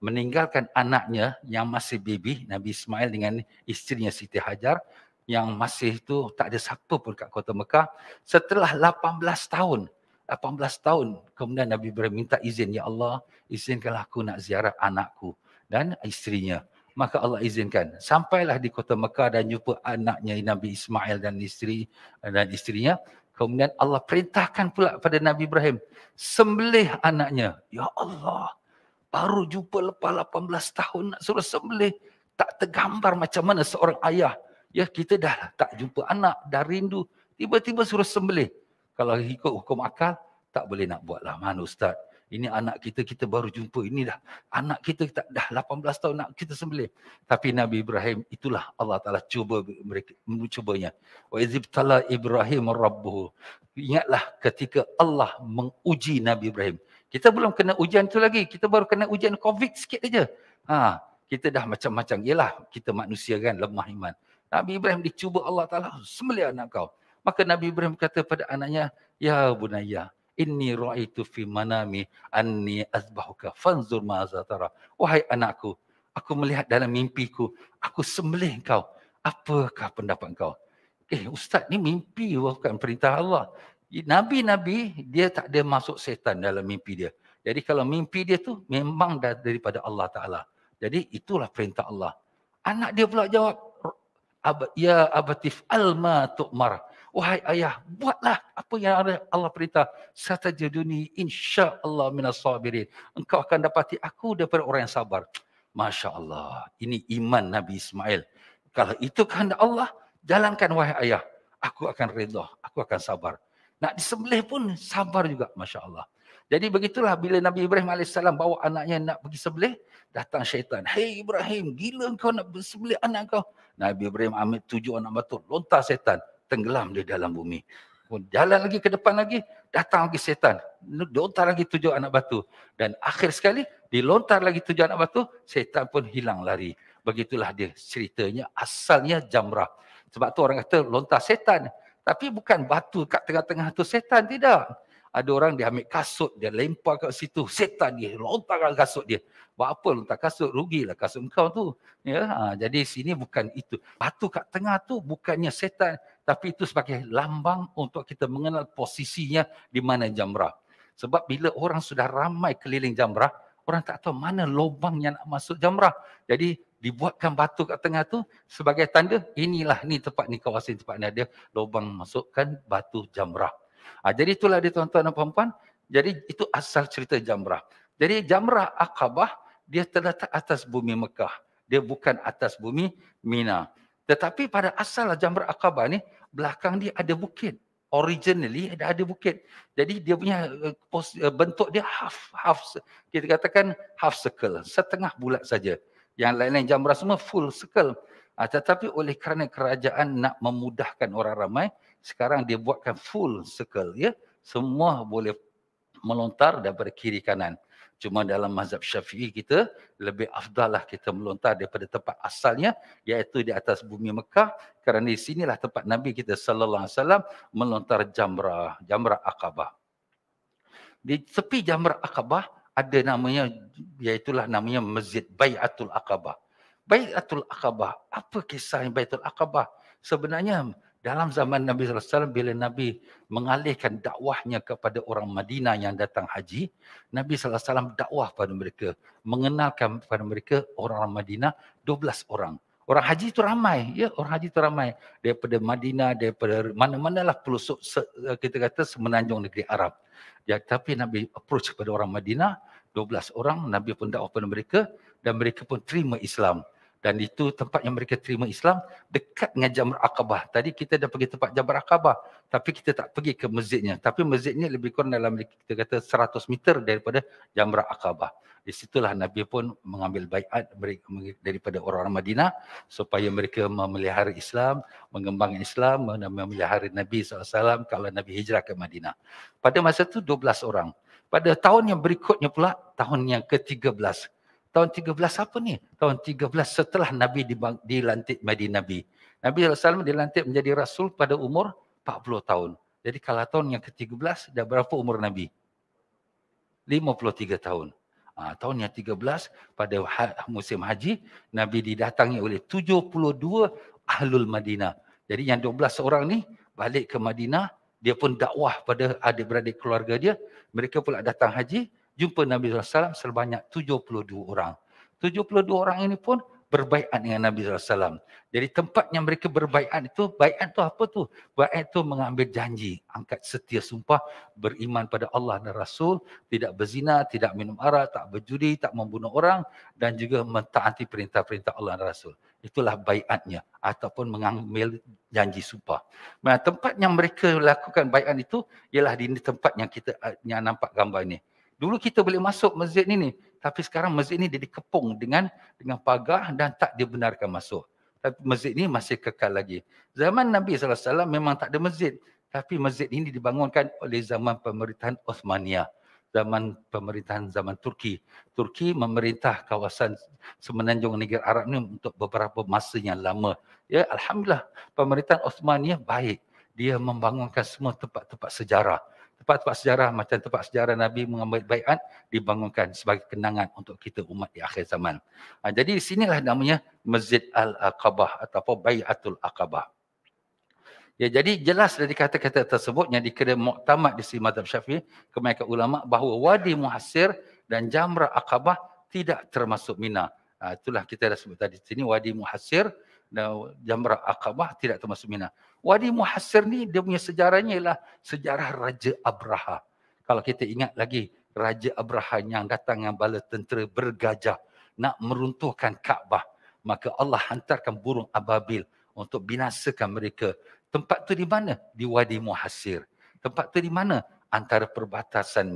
Speaker 1: meninggalkan anaknya yang masih baby Nabi Ismail dengan isterinya Siti Hajar, yang masih itu tak ada siapa pun kat kota Mekah. Setelah 18 tahun, 18 tahun kemudian Nabi Ibrahim minta izin, Ya Allah, izinkanlah aku nak ziarah anakku dan isterinya Maka Allah izinkan. Sampailah di kota Mekah dan jumpa anaknya Nabi Ismail dan isteri dan isterinya. Kemudian Allah perintahkan pula pada Nabi Ibrahim. Sembelih anaknya. Ya Allah. Baru jumpa lepas 18 tahun nak suruh sembelih. Tak tergambar macam mana seorang ayah. Ya kita dah tak jumpa anak. Dah rindu. Tiba-tiba suruh sembelih. Kalau ikut hukum akal. Tak boleh nak buatlah. Mana Ustaz? ini anak kita kita baru jumpa ini dah anak kita tak dah 18 tahun nak kita sembelih tapi Nabi Ibrahim itulah Allah Taala cuba mereka cubanya. wa izib izibtala Ibrahim al rabbuhu ingatlah ketika Allah menguji Nabi Ibrahim kita belum kena ujian tu lagi kita baru kena ujian covid sikit aja ha kita dah macam-macam yalah kita manusia kan lemah iman Nabi Ibrahim dicuba Allah Taala sembelih anak kau maka Nabi Ibrahim kata pada anaknya ya Bunaya inni ra'aitu fi manami anni azbahuka fanzur ma zatara wahai anakku aku melihat dalam mimpiku aku sembelih kau apakah pendapat kau eh ustaz ni mimpi bukan perintah Allah nabi-nabi dia tak ada masuk setan dalam mimpi dia jadi kalau mimpi dia tu memang daripada Allah taala jadi itulah perintah Allah anak dia pula jawab ya abatif alma tu'mar wahai ayah, buatlah apa yang Allah perintah. Serta jaduni insya-Allah minas sabirin. Engkau akan dapati aku daripada orang yang sabar. Masya Allah. Ini iman Nabi Ismail. Kalau itu kehendak Allah, jalankan wahai ayah. Aku akan redha. Aku akan sabar. Nak disembelih pun sabar juga. Masya Allah. Jadi begitulah bila Nabi Ibrahim AS bawa anaknya nak pergi sembelih, datang syaitan. Hei Ibrahim, gila kau nak sembelih anak kau. Nabi Ibrahim ambil tujuh anak batu. Lontar syaitan tenggelam di dalam bumi. Jalan lagi ke depan lagi, datang lagi setan. Lontar lagi tujuh anak batu. Dan akhir sekali, dilontar lagi tujuh anak batu, setan pun hilang lari. Begitulah dia ceritanya, asalnya jamrah. Sebab tu orang kata lontar setan. Tapi bukan batu kat tengah-tengah tu setan, tidak. Ada orang dia ambil kasut, dia lempar kat situ. Setan dia, lontar kat kasut dia. Buat apa lontar kasut? Rugilah kasut kau tu. Ya? Ha, jadi sini bukan itu. Batu kat tengah tu bukannya setan tapi itu sebagai lambang untuk kita mengenal posisinya di mana jamrah. Sebab bila orang sudah ramai keliling jamrah, orang tak tahu mana lubang yang nak masuk jamrah. Jadi dibuatkan batu kat tengah tu sebagai tanda inilah ni tempat ni kawasan tempat ni ada lubang masukkan batu jamrah. Ha, jadi itulah dia tuan-tuan dan puan-puan. Jadi itu asal cerita jamrah. Jadi jamrah Aqabah dia terletak atas bumi Mekah. Dia bukan atas bumi Mina. Tetapi pada asal Jamrah Aqabah ni, belakang dia ada bukit. Originally ada ada bukit. Jadi dia punya eh, eh, bentuk dia half half kita katakan half circle, setengah bulat saja. Yang lain-lain jamrah semua full circle. Ah, tetapi oleh kerana kerajaan nak memudahkan orang ramai, sekarang dia buatkan full circle ya. Semua boleh melontar daripada kiri kanan. Cuma dalam mazhab syafi'i kita, lebih afdal lah kita melontar daripada tempat asalnya, iaitu di atas bumi Mekah. Kerana di sinilah tempat Nabi kita Sallallahu Alaihi Wasallam melontar jamrah, jamrah akabah. Di tepi jamrah akabah, ada namanya, iaitu namanya Masjid Bayatul Akabah. Bayatul Akabah, apa kisah Bayatul Akabah? Sebenarnya dalam zaman Nabi SAW, bila Nabi mengalihkan dakwahnya kepada orang Madinah yang datang haji, Nabi SAW dakwah pada mereka. Mengenalkan kepada mereka orang Madinah 12 orang. Orang haji itu ramai. Ya, orang haji itu ramai. Daripada Madinah, daripada mana mana lah pelusuk kita kata semenanjung negeri Arab. Ya, tapi Nabi approach kepada orang Madinah, 12 orang, Nabi pun dakwah kepada mereka dan mereka pun terima Islam dan itu tempat yang mereka terima Islam dekat dengan Jamrah Aqabah. Tadi kita dah pergi tempat Jamrah Akabah, tapi kita tak pergi ke masjidnya. Tapi masjidnya lebih kurang dalam kita kata 100 meter daripada Jamrah Akabah. Di situlah Nabi pun mengambil baiat daripada orang-orang Madinah supaya mereka memelihara Islam, mengembangkan Islam, memelihara Nabi SAW kalau Nabi hijrah ke Madinah. Pada masa itu 12 orang. Pada tahun yang berikutnya pula, tahun yang ke-13, tahun 13 apa ni? Tahun 13 setelah Nabi dilantik menjadi Nabi. Nabi SAW dilantik menjadi Rasul pada umur 40 tahun. Jadi kalau tahun yang ke-13, dah berapa umur Nabi? 53 tahun. Ha, tahun yang 13 pada ha- musim haji, Nabi didatangi oleh 72 Ahlul Madinah. Jadi yang 12 orang ni balik ke Madinah, dia pun dakwah pada adik-beradik keluarga dia. Mereka pula datang haji, jumpa Nabi SAW sebanyak 72 orang. 72 orang ini pun berbaikan dengan Nabi SAW. Jadi tempat yang mereka berbaikan itu, baikan itu apa tu? Baikan itu mengambil janji, angkat setia sumpah, beriman pada Allah dan Rasul, tidak berzina, tidak minum arak, tak berjudi, tak membunuh orang dan juga mentaati perintah-perintah Allah dan Rasul. Itulah baikannya, ataupun mengambil janji sumpah. Nah, tempat yang mereka lakukan baikan itu ialah di tempat yang kita yang nampak gambar ini. Dulu kita boleh masuk masjid ni ni. Tapi sekarang masjid ni dia dikepung dengan dengan pagar dan tak dibenarkan masuk. Tapi masjid ni masih kekal lagi. Zaman Nabi SAW memang tak ada masjid. Tapi masjid ini dibangunkan oleh zaman pemerintahan Osmania. Zaman pemerintahan zaman Turki. Turki memerintah kawasan semenanjung negara Arab ni untuk beberapa masa yang lama. Ya, Alhamdulillah pemerintahan Osmania baik. Dia membangunkan semua tempat-tempat sejarah tempat-tempat sejarah macam tempat sejarah Nabi mengambil baiat dibangunkan sebagai kenangan untuk kita umat di akhir zaman. Ha, jadi di sinilah namanya Masjid Al-Aqabah ataupun Bayatul Aqabah. Ya, jadi jelas dari kata-kata tersebut yang dikira muktamad di sisi Madhab Syafi'i, kemahiran ulama' bahawa Wadi Muhasir dan Jamrah Aqabah tidak termasuk Mina. Ha, itulah kita dah sebut tadi sini, Wadi Muhasir dan jamrah akabah tidak termasuk mina. Wadi Muhasir ni dia punya sejarahnya ialah sejarah Raja Abraha. Kalau kita ingat lagi Raja Abraha yang datang dengan bala tentera bergajah nak meruntuhkan Kaabah. Maka Allah hantarkan burung Ababil untuk binasakan mereka. Tempat tu di mana? Di Wadi Muhasir. Tempat tu di mana? Antara perbatasan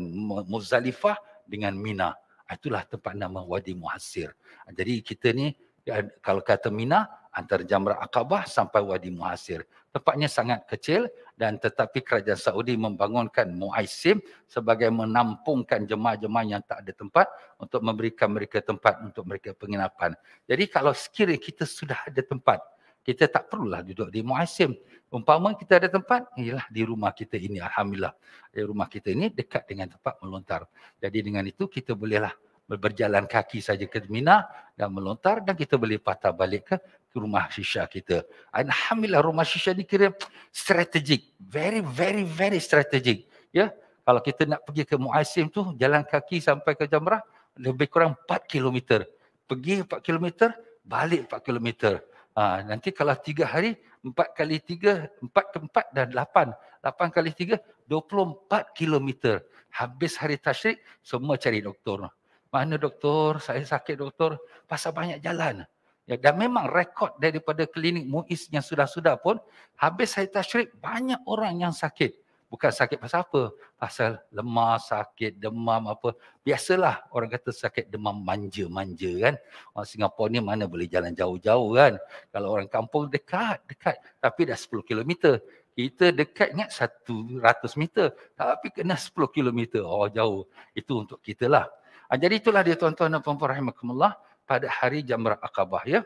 Speaker 1: Muzalifah dengan Mina. Ah, itulah tempat nama Wadi Muhasir. Ah, jadi kita ni eh, kalau kata Mina antara Jamrah Aqabah sampai Wadi Muhasir. Tempatnya sangat kecil dan tetapi kerajaan Saudi membangunkan Muaisim sebagai menampungkan jemaah-jemaah yang tak ada tempat untuk memberikan mereka tempat untuk mereka penginapan. Jadi kalau sekiranya kita sudah ada tempat, kita tak perlulah duduk di Muaisim. Umpama kita ada tempat, ialah di rumah kita ini. Alhamdulillah. Di rumah kita ini dekat dengan tempat melontar. Jadi dengan itu kita bolehlah berjalan kaki saja ke Mina dan melontar dan kita boleh patah balik ke rumah Shisha kita. Alhamdulillah rumah Shisha ni kira strategik. Very, very, very strategik. Ya, Kalau kita nak pergi ke Muazzim tu, jalan kaki sampai ke Jamrah, lebih kurang 4 kilometer. Pergi 4 kilometer, balik 4 kilometer. Ha, nanti kalau 3 hari, 4 kali 3, 4 ke 4 dan 8. 8 kali 3, 24 kilometer. Habis hari tashrik, semua cari doktor. Mana doktor? Saya sakit doktor. Pasal banyak jalan. Ya, dan memang rekod daripada klinik Muiz yang sudah-sudah pun habis saya tashrik banyak orang yang sakit. Bukan sakit pasal apa? Pasal lemah, sakit, demam apa. Biasalah orang kata sakit demam manja-manja kan. Orang Singapura ni mana boleh jalan jauh-jauh kan. Kalau orang kampung dekat, dekat. Tapi dah 10 kilometer. Kita dekat ingat 100 meter. Tapi kena 10 kilometer. Oh jauh. Itu untuk kita lah. Ah, jadi itulah dia tuan-tuan dan puan-puan rahimahkumullah pada hari jamrah akabah ya.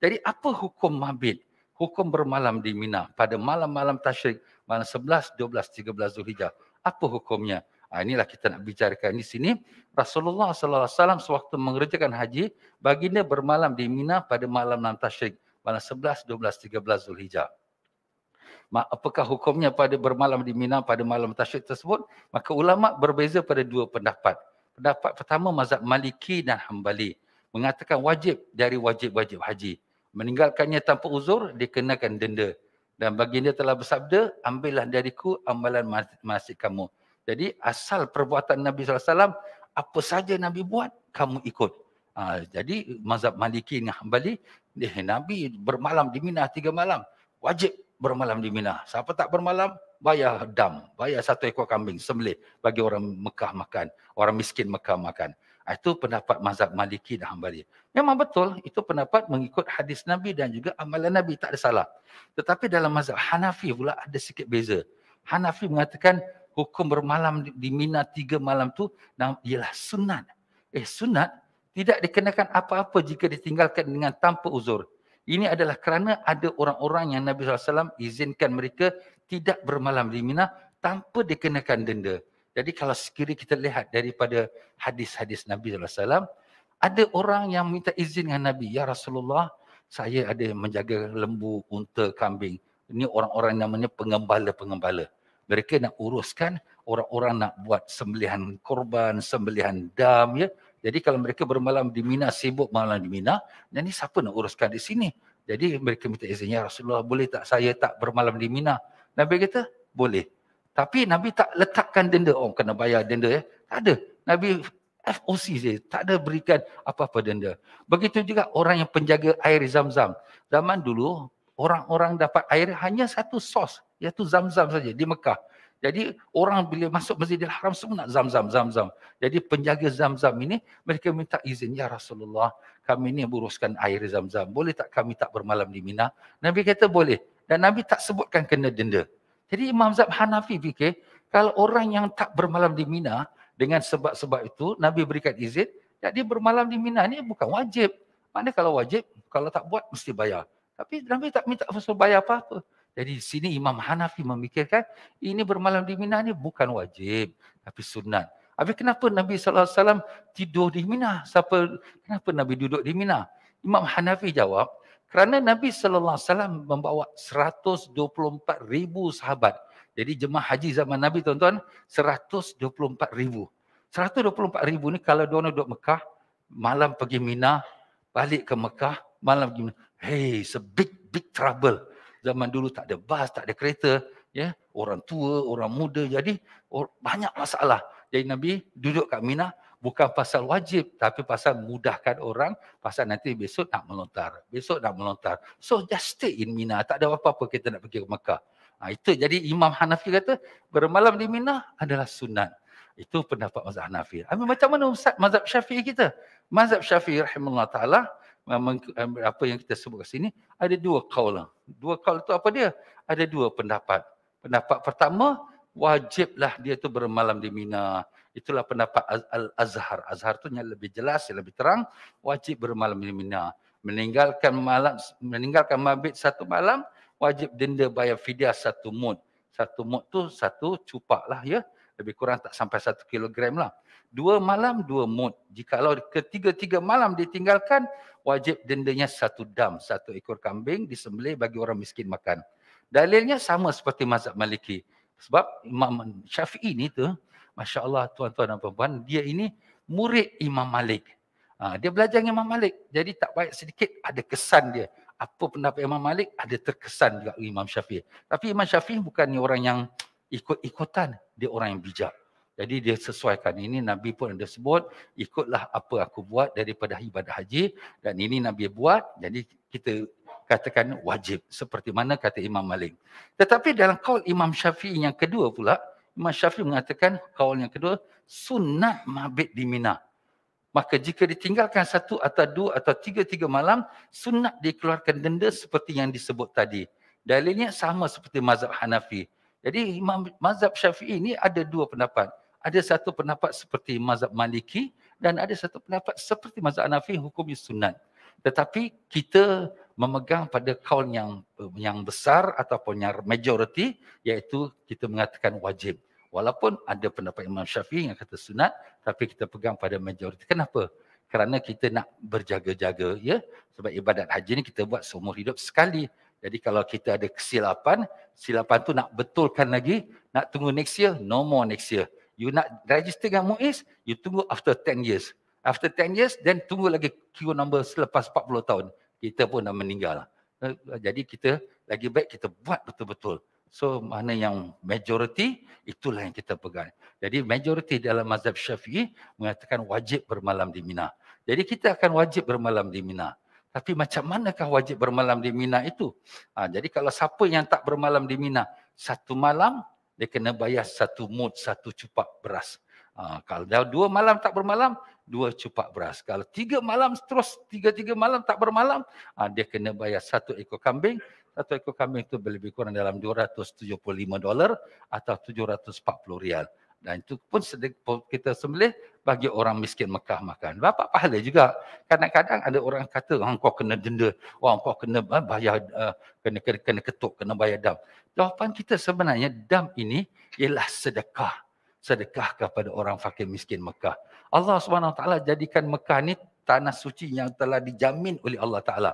Speaker 1: Jadi apa hukum mabit? Hukum bermalam di Mina pada malam-malam tasyrik malam 11, 12, 13 Zulhijjah. Apa hukumnya? Ha, inilah kita nak bicarakan di sini. Rasulullah sallallahu alaihi wasallam sewaktu mengerjakan haji, baginda bermalam di Mina pada malam malam tasyrik malam 11, 12, 13 Zulhijjah. apakah hukumnya pada bermalam di Mina pada malam tasyrik tersebut? Maka ulama berbeza pada dua pendapat. Pendapat pertama mazhab Maliki dan Hambali mengatakan wajib dari wajib-wajib haji. Meninggalkannya tanpa uzur, dikenakan denda. Dan baginda telah bersabda, ambillah dariku amalan masih kamu. Jadi asal perbuatan Nabi SAW, apa saja Nabi buat, kamu ikut. Ha, jadi mazhab maliki dengan hambali, eh, Nabi bermalam di Minah tiga malam. Wajib bermalam di Minah. Siapa tak bermalam, bayar dam. Bayar satu ekor kambing, sembelih. Bagi orang Mekah makan. Orang miskin Mekah makan. Ah, itu pendapat mazhab Maliki dan Hambali. Memang betul, itu pendapat mengikut hadis Nabi dan juga amalan Nabi. Tak ada salah. Tetapi dalam mazhab Hanafi pula ada sikit beza. Hanafi mengatakan hukum bermalam di Mina tiga malam tu ialah sunat. Eh sunat tidak dikenakan apa-apa jika ditinggalkan dengan tanpa uzur. Ini adalah kerana ada orang-orang yang Nabi SAW izinkan mereka tidak bermalam di Mina tanpa dikenakan denda. Jadi kalau sekiranya kita lihat daripada hadis-hadis Nabi SAW, ada orang yang minta izin dengan Nabi. Ya Rasulullah, saya ada menjaga lembu, unta, kambing. Ini orang-orang namanya pengembala-pengembala. Mereka nak uruskan, orang-orang nak buat sembelihan korban, sembelihan dam. Ya. Jadi kalau mereka bermalam di Mina, sibuk malam di Mina, jadi siapa nak uruskan di sini? Jadi mereka minta izin, Ya Rasulullah, boleh tak saya tak bermalam di Mina? Nabi kata, boleh. Tapi Nabi tak letakkan denda. Oh, kena bayar denda ya. Tak ada. Nabi FOC saja. Tak ada berikan apa-apa denda. Begitu juga orang yang penjaga air zam-zam. Zaman dulu, orang-orang dapat air hanya satu sos. Iaitu zam-zam saja di Mekah. Jadi orang bila masuk Masjidil Haram semua nak zam-zam, zam-zam. Jadi penjaga zam-zam ini mereka minta izin. Ya Rasulullah kami ini buruskan air zam-zam. Boleh tak kami tak bermalam di Mina? Nabi kata boleh. Dan Nabi tak sebutkan kena denda. Jadi Imam Zab Hanafi fikir, kalau orang yang tak bermalam di Mina, dengan sebab-sebab itu, Nabi berikan izin, dia bermalam di Mina ni bukan wajib. Mana kalau wajib, kalau tak buat, mesti bayar. Tapi Nabi tak minta suruh bayar apa-apa. Jadi di sini Imam Hanafi memikirkan, ini bermalam di Mina ni bukan wajib, tapi sunat. Habis kenapa Nabi SAW tidur di Mina? Siapa, kenapa Nabi duduk di Mina? Imam Hanafi jawab, kerana Nabi sallallahu alaihi wasallam membawa 124,000 sahabat. Jadi jemaah haji zaman Nabi tuan-tuan 124,000. 124,000 ni kalau dia orang duduk Mekah, malam pergi Mina, balik ke Mekah, malam pergi Mina. Hey, it's a big big trouble. Zaman dulu tak ada bas, tak ada kereta, ya. Yeah? Orang tua, orang muda jadi banyak masalah. Jadi Nabi duduk kat Mina, bukan pasal wajib tapi pasal mudahkan orang pasal nanti besok nak melontar besok nak melontar so just stay in Mina tak ada apa-apa kita nak pergi ke Mekah ha, itu jadi Imam Hanafi kata bermalam di Mina adalah sunat itu pendapat mazhab Hanafi Amin, macam mana Ustaz mazhab Syafi'i kita mazhab Syafi'i rahimahullah ta'ala eh, eh, apa yang kita sebut kat sini ada dua kaul dua kaul itu apa dia ada dua pendapat pendapat pertama wajiblah dia tu bermalam di Mina Itulah pendapat Al-Azhar. Azhar tu yang lebih jelas, yang lebih terang. Wajib bermalam di Mina. Meninggalkan malam, meninggalkan mabit satu malam, wajib denda bayar fidyah satu mud. Satu mud tu satu cupak lah ya. Lebih kurang tak sampai satu kilogram lah. Dua malam, dua mud. Jikalau ketiga-tiga malam ditinggalkan, wajib dendanya satu dam. Satu ekor kambing disembelih bagi orang miskin makan. Dalilnya sama seperti mazhab maliki. Sebab Imam Syafi'i ni tu, Masya Allah tuan-tuan dan perempuan, dia ini murid Imam Malik. Ha, dia belajar dengan Imam Malik. Jadi tak baik sedikit ada kesan dia. Apa pendapat Imam Malik, ada terkesan juga Imam Syafi'i. Tapi Imam Syafi'i bukan orang yang ikut-ikutan. Dia orang yang bijak. Jadi dia sesuaikan. Ini Nabi pun ada sebut, ikutlah apa aku buat daripada ibadah haji. Dan ini Nabi buat, jadi kita katakan wajib. Seperti mana kata Imam Malik. Tetapi dalam kaul Imam Syafi'i yang kedua pula, Imam Syafi'i mengatakan kawal yang kedua sunat mabit di Mina. Maka jika ditinggalkan satu atau dua atau tiga-tiga malam, sunat dikeluarkan denda seperti yang disebut tadi. Dalilnya sama seperti mazhab Hanafi. Jadi imam mazhab Syafi'i ini ada dua pendapat. Ada satu pendapat seperti mazhab Maliki dan ada satu pendapat seperti mazhab Hanafi hukumnya sunat. Tetapi kita memegang pada kaul yang yang besar ataupun yang majoriti iaitu kita mengatakan wajib. Walaupun ada pendapat Imam Syafi'i yang kata sunat tapi kita pegang pada majoriti. Kenapa? Kerana kita nak berjaga-jaga ya. Sebab ibadat haji ni kita buat seumur hidup sekali. Jadi kalau kita ada kesilapan, silapan tu nak betulkan lagi, nak tunggu next year, no more next year. You nak register dengan MUIS, you tunggu after 10 years. After 10 years, then tunggu lagi queue number selepas 40 tahun kita pun dah meninggal. Lah. Eh, jadi kita lagi baik kita buat betul-betul. So mana yang majoriti itulah yang kita pegang. Jadi majoriti dalam mazhab Syafi'i mengatakan wajib bermalam di Mina. Jadi kita akan wajib bermalam di Mina. Tapi macam manakah wajib bermalam di Mina itu? Ha, jadi kalau siapa yang tak bermalam di Mina, satu malam dia kena bayar satu mut, satu cupak beras. Ha, kalau dah dua malam tak bermalam, dua cupak beras. Kalau tiga malam terus, tiga-tiga malam tak bermalam, ah, dia kena bayar satu ekor kambing. Satu ekor kambing itu lebih kurang dalam 275 dolar atau 740 rial. Dan itu pun kita sembelih bagi orang miskin Mekah makan. Bapak pahala juga. Kadang-kadang ada orang kata, Hang, kau kena denda, Wah, kau kena eh, bayar, uh, kena, kena, kena ketuk, kena bayar dam. Jawapan kita sebenarnya, dam ini ialah sedekah sedekah kepada orang fakir miskin Mekah. Allah SWT jadikan Mekah ni tanah suci yang telah dijamin oleh Allah Taala.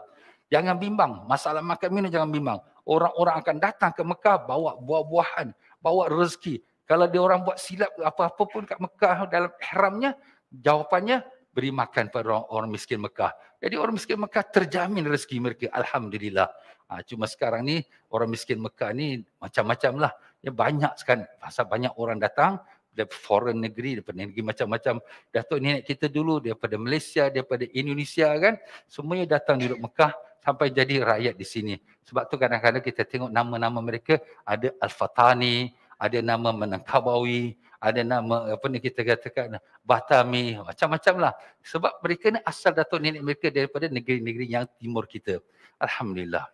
Speaker 1: Jangan bimbang, masalah makan minum jangan bimbang. Orang-orang akan datang ke Mekah bawa buah-buahan, bawa rezeki. Kalau dia orang buat silap apa-apa pun kat Mekah dalam ihramnya, jawapannya beri makan pada orang, orang miskin Mekah. Jadi orang miskin Mekah terjamin rezeki mereka, alhamdulillah. Ha, cuma sekarang ni orang miskin Mekah ni macam macam lah. Ya banyak sekarang pasal banyak orang datang, daripada foreign negeri, daripada negeri macam-macam. Datuk nenek kita dulu daripada Malaysia, daripada Indonesia kan. Semuanya datang duduk Mekah sampai jadi rakyat di sini. Sebab tu kadang-kadang kita tengok nama-nama mereka ada Al-Fatani, ada nama Menangkabawi, ada nama apa ni kita katakan Batami, macam-macam lah. Sebab mereka ni asal datuk nenek mereka daripada negeri-negeri yang timur kita. Alhamdulillah.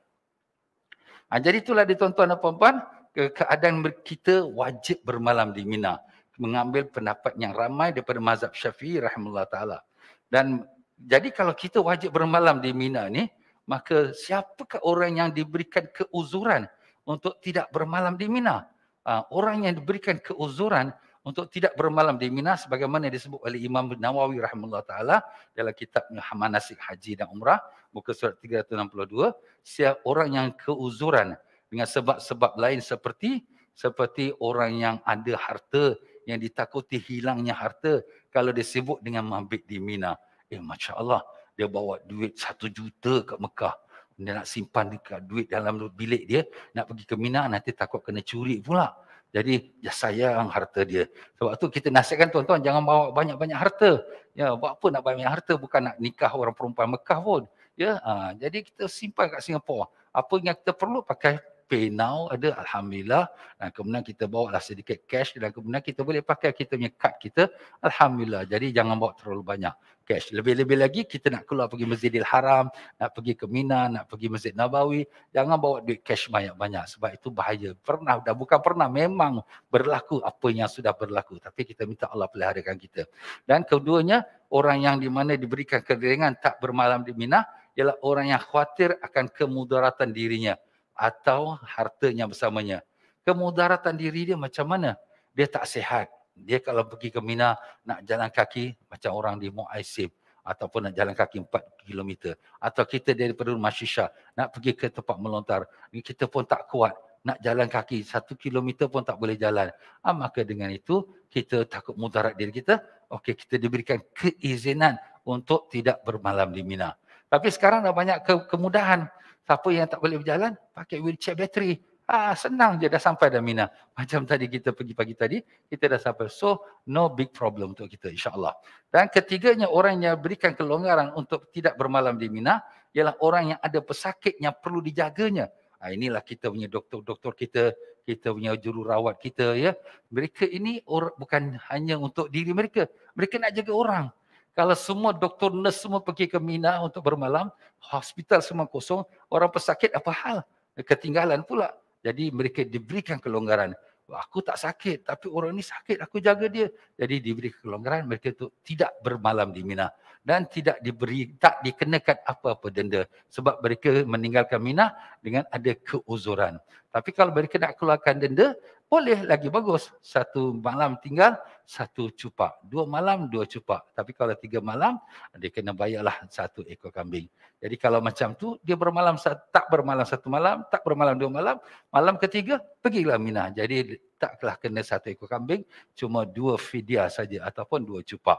Speaker 1: Ha, jadi itulah dia tuan-tuan dan puan-puan, keadaan kita wajib bermalam di Mina mengambil pendapat yang ramai daripada mazhab Syafi'i rahimahullah ta'ala. Dan jadi kalau kita wajib bermalam di Mina ni, maka siapakah orang yang diberikan keuzuran untuk tidak bermalam di Mina? Ha, orang yang diberikan keuzuran untuk tidak bermalam di Mina sebagaimana disebut oleh Imam Nawawi rahimahullah ta'ala dalam kitab Hamanasik Haji dan Umrah, muka surat 362. Siap orang yang keuzuran dengan sebab-sebab lain seperti seperti orang yang ada harta yang ditakuti hilangnya harta kalau dia sibuk dengan mabit di Mina. Eh, Masya Allah. Dia bawa duit satu juta ke Mekah. Dia nak simpan dekat duit dalam bilik dia. Nak pergi ke Mina nanti takut kena curi pula. Jadi ya sayang harta dia. Sebab tu kita nasihatkan tuan-tuan jangan bawa banyak-banyak harta. Ya, buat apa nak bawa banyak harta bukan nak nikah orang perempuan Mekah pun. Ya, ha, jadi kita simpan kat Singapura. Apa yang kita perlu pakai pay now ada alhamdulillah dan kemudian kita bawa lah sedikit cash dan kemudian kita boleh pakai kita punya card kita alhamdulillah jadi jangan bawa terlalu banyak cash lebih-lebih lagi kita nak keluar pergi Masjidil Haram nak pergi ke Mina nak pergi Masjid Nabawi jangan bawa duit cash banyak-banyak sebab itu bahaya pernah dah bukan pernah memang berlaku apa yang sudah berlaku tapi kita minta Allah peliharakan kita dan keduanya orang yang di mana diberikan keringan tak bermalam di Mina ialah orang yang khawatir akan kemudaratan dirinya atau hartanya bersamanya. Kemudaratan diri dia macam mana? Dia tak sihat. Dia kalau pergi ke Mina nak jalan kaki macam orang di Muaisib ataupun nak jalan kaki 4 km atau kita daripada rumah Shisha nak pergi ke tempat melontar kita pun tak kuat nak jalan kaki 1 km pun tak boleh jalan ha, maka dengan itu kita takut mudarat diri kita okey kita diberikan keizinan untuk tidak bermalam di Mina tapi sekarang dah banyak ke- kemudahan siapa yang tak boleh berjalan pakai wheelchair battery ah ha, senang je dah sampai dah Mina macam tadi kita pergi pagi tadi kita dah sampai so no big problem untuk kita insyaallah dan ketiganya orang yang berikan kelonggaran untuk tidak bermalam di Mina ialah orang yang ada pesakit yang perlu dijaganya ah inilah kita punya doktor-doktor kita kita punya jururawat kita ya mereka ini or, bukan hanya untuk diri mereka mereka nak jaga orang kalau semua doktor nurse semua pergi ke Mina untuk bermalam, hospital semua kosong, orang pesakit apa hal? Ketinggalan pula. Jadi mereka diberikan kelonggaran. Aku tak sakit, tapi orang ini sakit, aku jaga dia. Jadi diberi kelonggaran mereka itu tidak bermalam di Mina dan tidak diberi tak dikenakan apa-apa denda sebab mereka meninggalkan Mina dengan ada keuzuran. Tapi kalau mereka nak keluarkan denda, boleh lagi bagus. Satu malam tinggal, satu cupak. Dua malam, dua cupak. Tapi kalau tiga malam, dia kena bayarlah satu ekor kambing. Jadi kalau macam tu, dia bermalam tak bermalam satu malam, tak bermalam dua malam. Malam ketiga, pergilah Mina. Jadi taklah kena satu ekor kambing, cuma dua fidya saja ataupun dua cupak.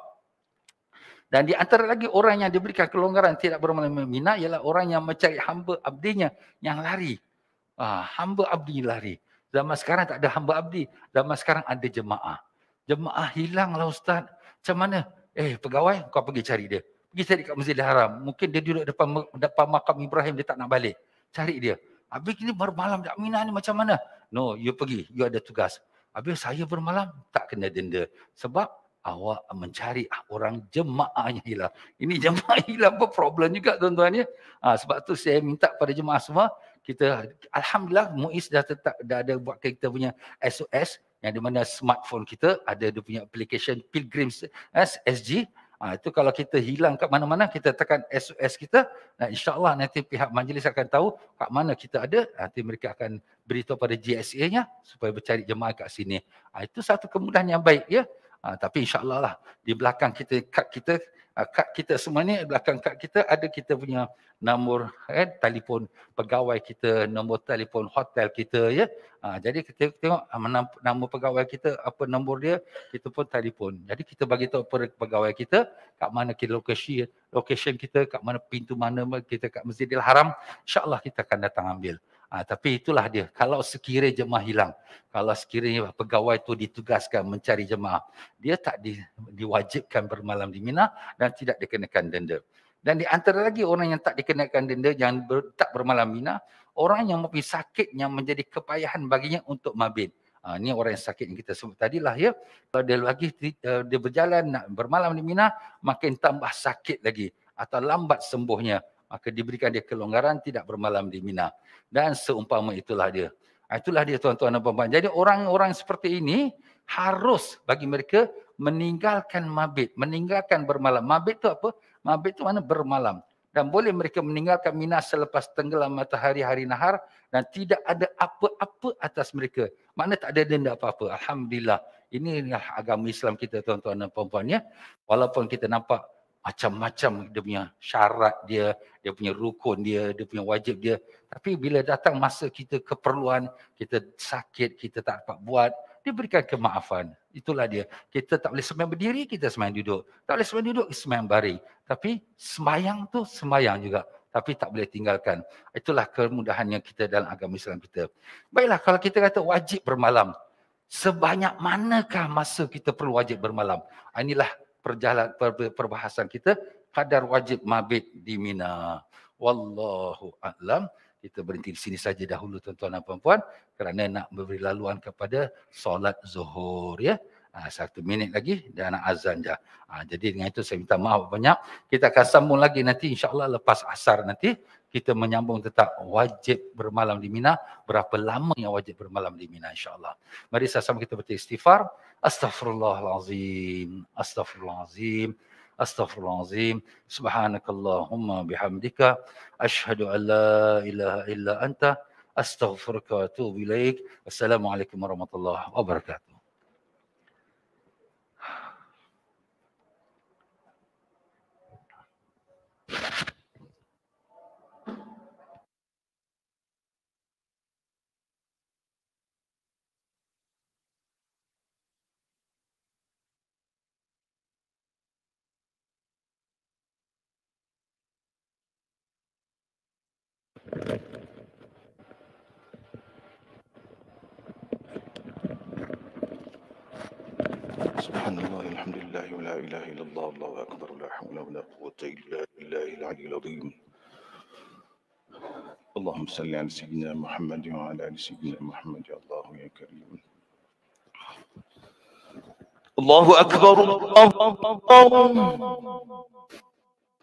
Speaker 1: Dan di antara lagi orang yang diberikan kelonggaran tidak bermalam Mina ialah orang yang mencari hamba abdinya yang lari. Ah, hamba abdi lari. Zaman sekarang tak ada hamba abdi. Zaman sekarang ada jemaah. Jemaah hilanglah ustaz. Macam mana? Eh pegawai kau pergi cari dia. Pergi cari kat Masjidil Haram. Mungkin dia duduk depan depan makam Ibrahim dia tak nak balik. Cari dia. Habis ini bermalam di mina ni macam mana? No, you pergi. You ada tugas. Habis saya bermalam tak kena denda. Sebab awak mencari orang jemaah yang hilang. Ini jemaah hilang pun problem juga tuan-tuan ya. Ha, sebab tu saya minta pada jemaah semua kita alhamdulillah Muiz dah tetap dah ada buat kita punya SOS yang di mana smartphone kita ada dia punya application Pilgrims eh, SG ha, ah, itu kalau kita hilang kat mana-mana kita tekan SOS kita dan insyaallah nanti pihak majlis akan tahu kat mana kita ada nanti mereka akan beritahu pada GSA-nya supaya bercari jemaah kat sini ha, itu satu kemudahan yang baik ya ha, tapi insyaallah lah di belakang kita kad kita Ah, kad kita semua ni belakang kad kita ada kita punya nombor eh, telefon pegawai kita nombor telefon hotel kita ya ha, jadi kita tengok ah, nama pegawai kita apa nombor dia kita pun telefon jadi kita bagi tahu kepada pegawai kita kat mana kita lokasi location kita kat mana pintu mana kita kat Masjidil Haram insyaallah kita akan datang ambil Ha, tapi itulah dia. Kalau sekiranya jemaah hilang, kalau sekiranya pegawai itu ditugaskan mencari jemaah, dia tak di, diwajibkan bermalam di Mina dan tidak dikenakan denda. Dan di antara lagi orang yang tak dikenakan denda yang ber, tak bermalam Mina, orang yang mempunyai sakit yang menjadi kepayahan baginya untuk mabit. Ha, ah, ini orang yang sakit yang kita sebut tadi lah ya. Kalau dia lagi eh, dia berjalan nak bermalam di Mina, makin tambah sakit lagi atau lambat sembuhnya akan diberikan dia kelonggaran tidak bermalam di Mina. Dan seumpama itulah dia. Ah, itulah dia tuan-tuan dan puan-puan. Jadi orang-orang seperti ini harus bagi mereka meninggalkan mabit. Meninggalkan bermalam. Mabit tu apa? Mabit tu mana? Bermalam. Dan boleh mereka meninggalkan Mina selepas tenggelam matahari hari nahar. Dan tidak ada apa-apa atas mereka. Mana tak ada denda apa-apa. Alhamdulillah. Inilah agama Islam kita tuan-tuan dan puan-puan ya. Walaupun kita nampak macam-macam dia punya syarat dia, dia punya rukun dia, dia punya wajib dia. Tapi bila datang masa kita keperluan, kita sakit, kita tak dapat buat, dia berikan kemaafan. Itulah dia. Kita tak boleh semayang berdiri, kita semayang duduk. Tak boleh semayang duduk, semayang baring. Tapi semayang tu semayang juga. Tapi tak boleh tinggalkan. Itulah kemudahan yang kita dalam agama Islam kita. Baiklah, kalau kita kata wajib bermalam. Sebanyak manakah masa kita perlu wajib bermalam? Ah, inilah perjalan per, perbahasan kita kadar wajib mabit di Mina. Wallahu a'lam. Kita berhenti di sini saja dahulu tuan-tuan dan puan-puan kerana nak memberi laluan kepada solat Zuhur ya. Ha, satu minit lagi dan nak azan dah. Ha, jadi dengan itu saya minta maaf banyak. Kita akan sambung lagi nanti insya-Allah lepas asar nanti kita menyambung tetap wajib bermalam di Mina berapa lama yang wajib bermalam di Mina insya-Allah. Mari sama-sama kita beristighfar. استغفر الله العظيم استغفر الله العظيم استغفر الله العظيم سبحانك اللهم بحمدك اشهد ان لا اله الا انت استغفرك واتوب اليك السلام عليكم ورحمه الله وبركاته سبحان الله الحمد لله ولا إله إلا الله الله أكبر لا حول ولا قوة إلا بالله العلي العظيم اللهم صل على سيدنا محمد وعلى آل سيدنا محمد يا الله يا كريم الله أكبر الله أكبر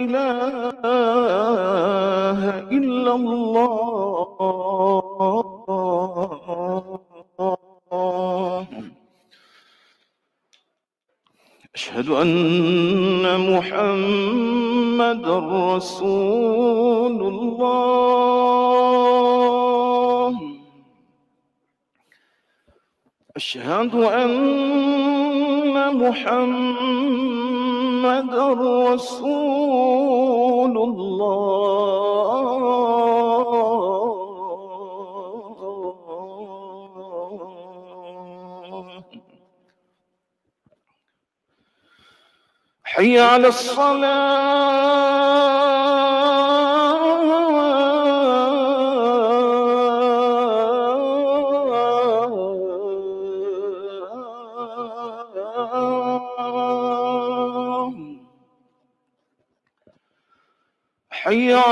Speaker 2: إله إلا الله أشهد أن محمد رسول الله أشهد أن محمد محمد رسول الله حي على الصلاه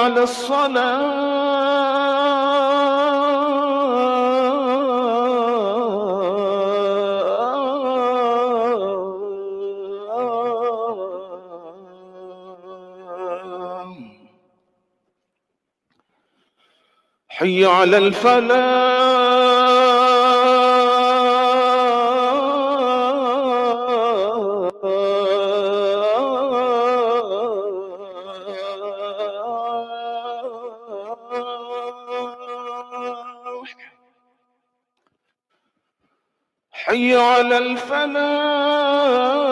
Speaker 2: على الصلاة حي على الفلاح على الفلاح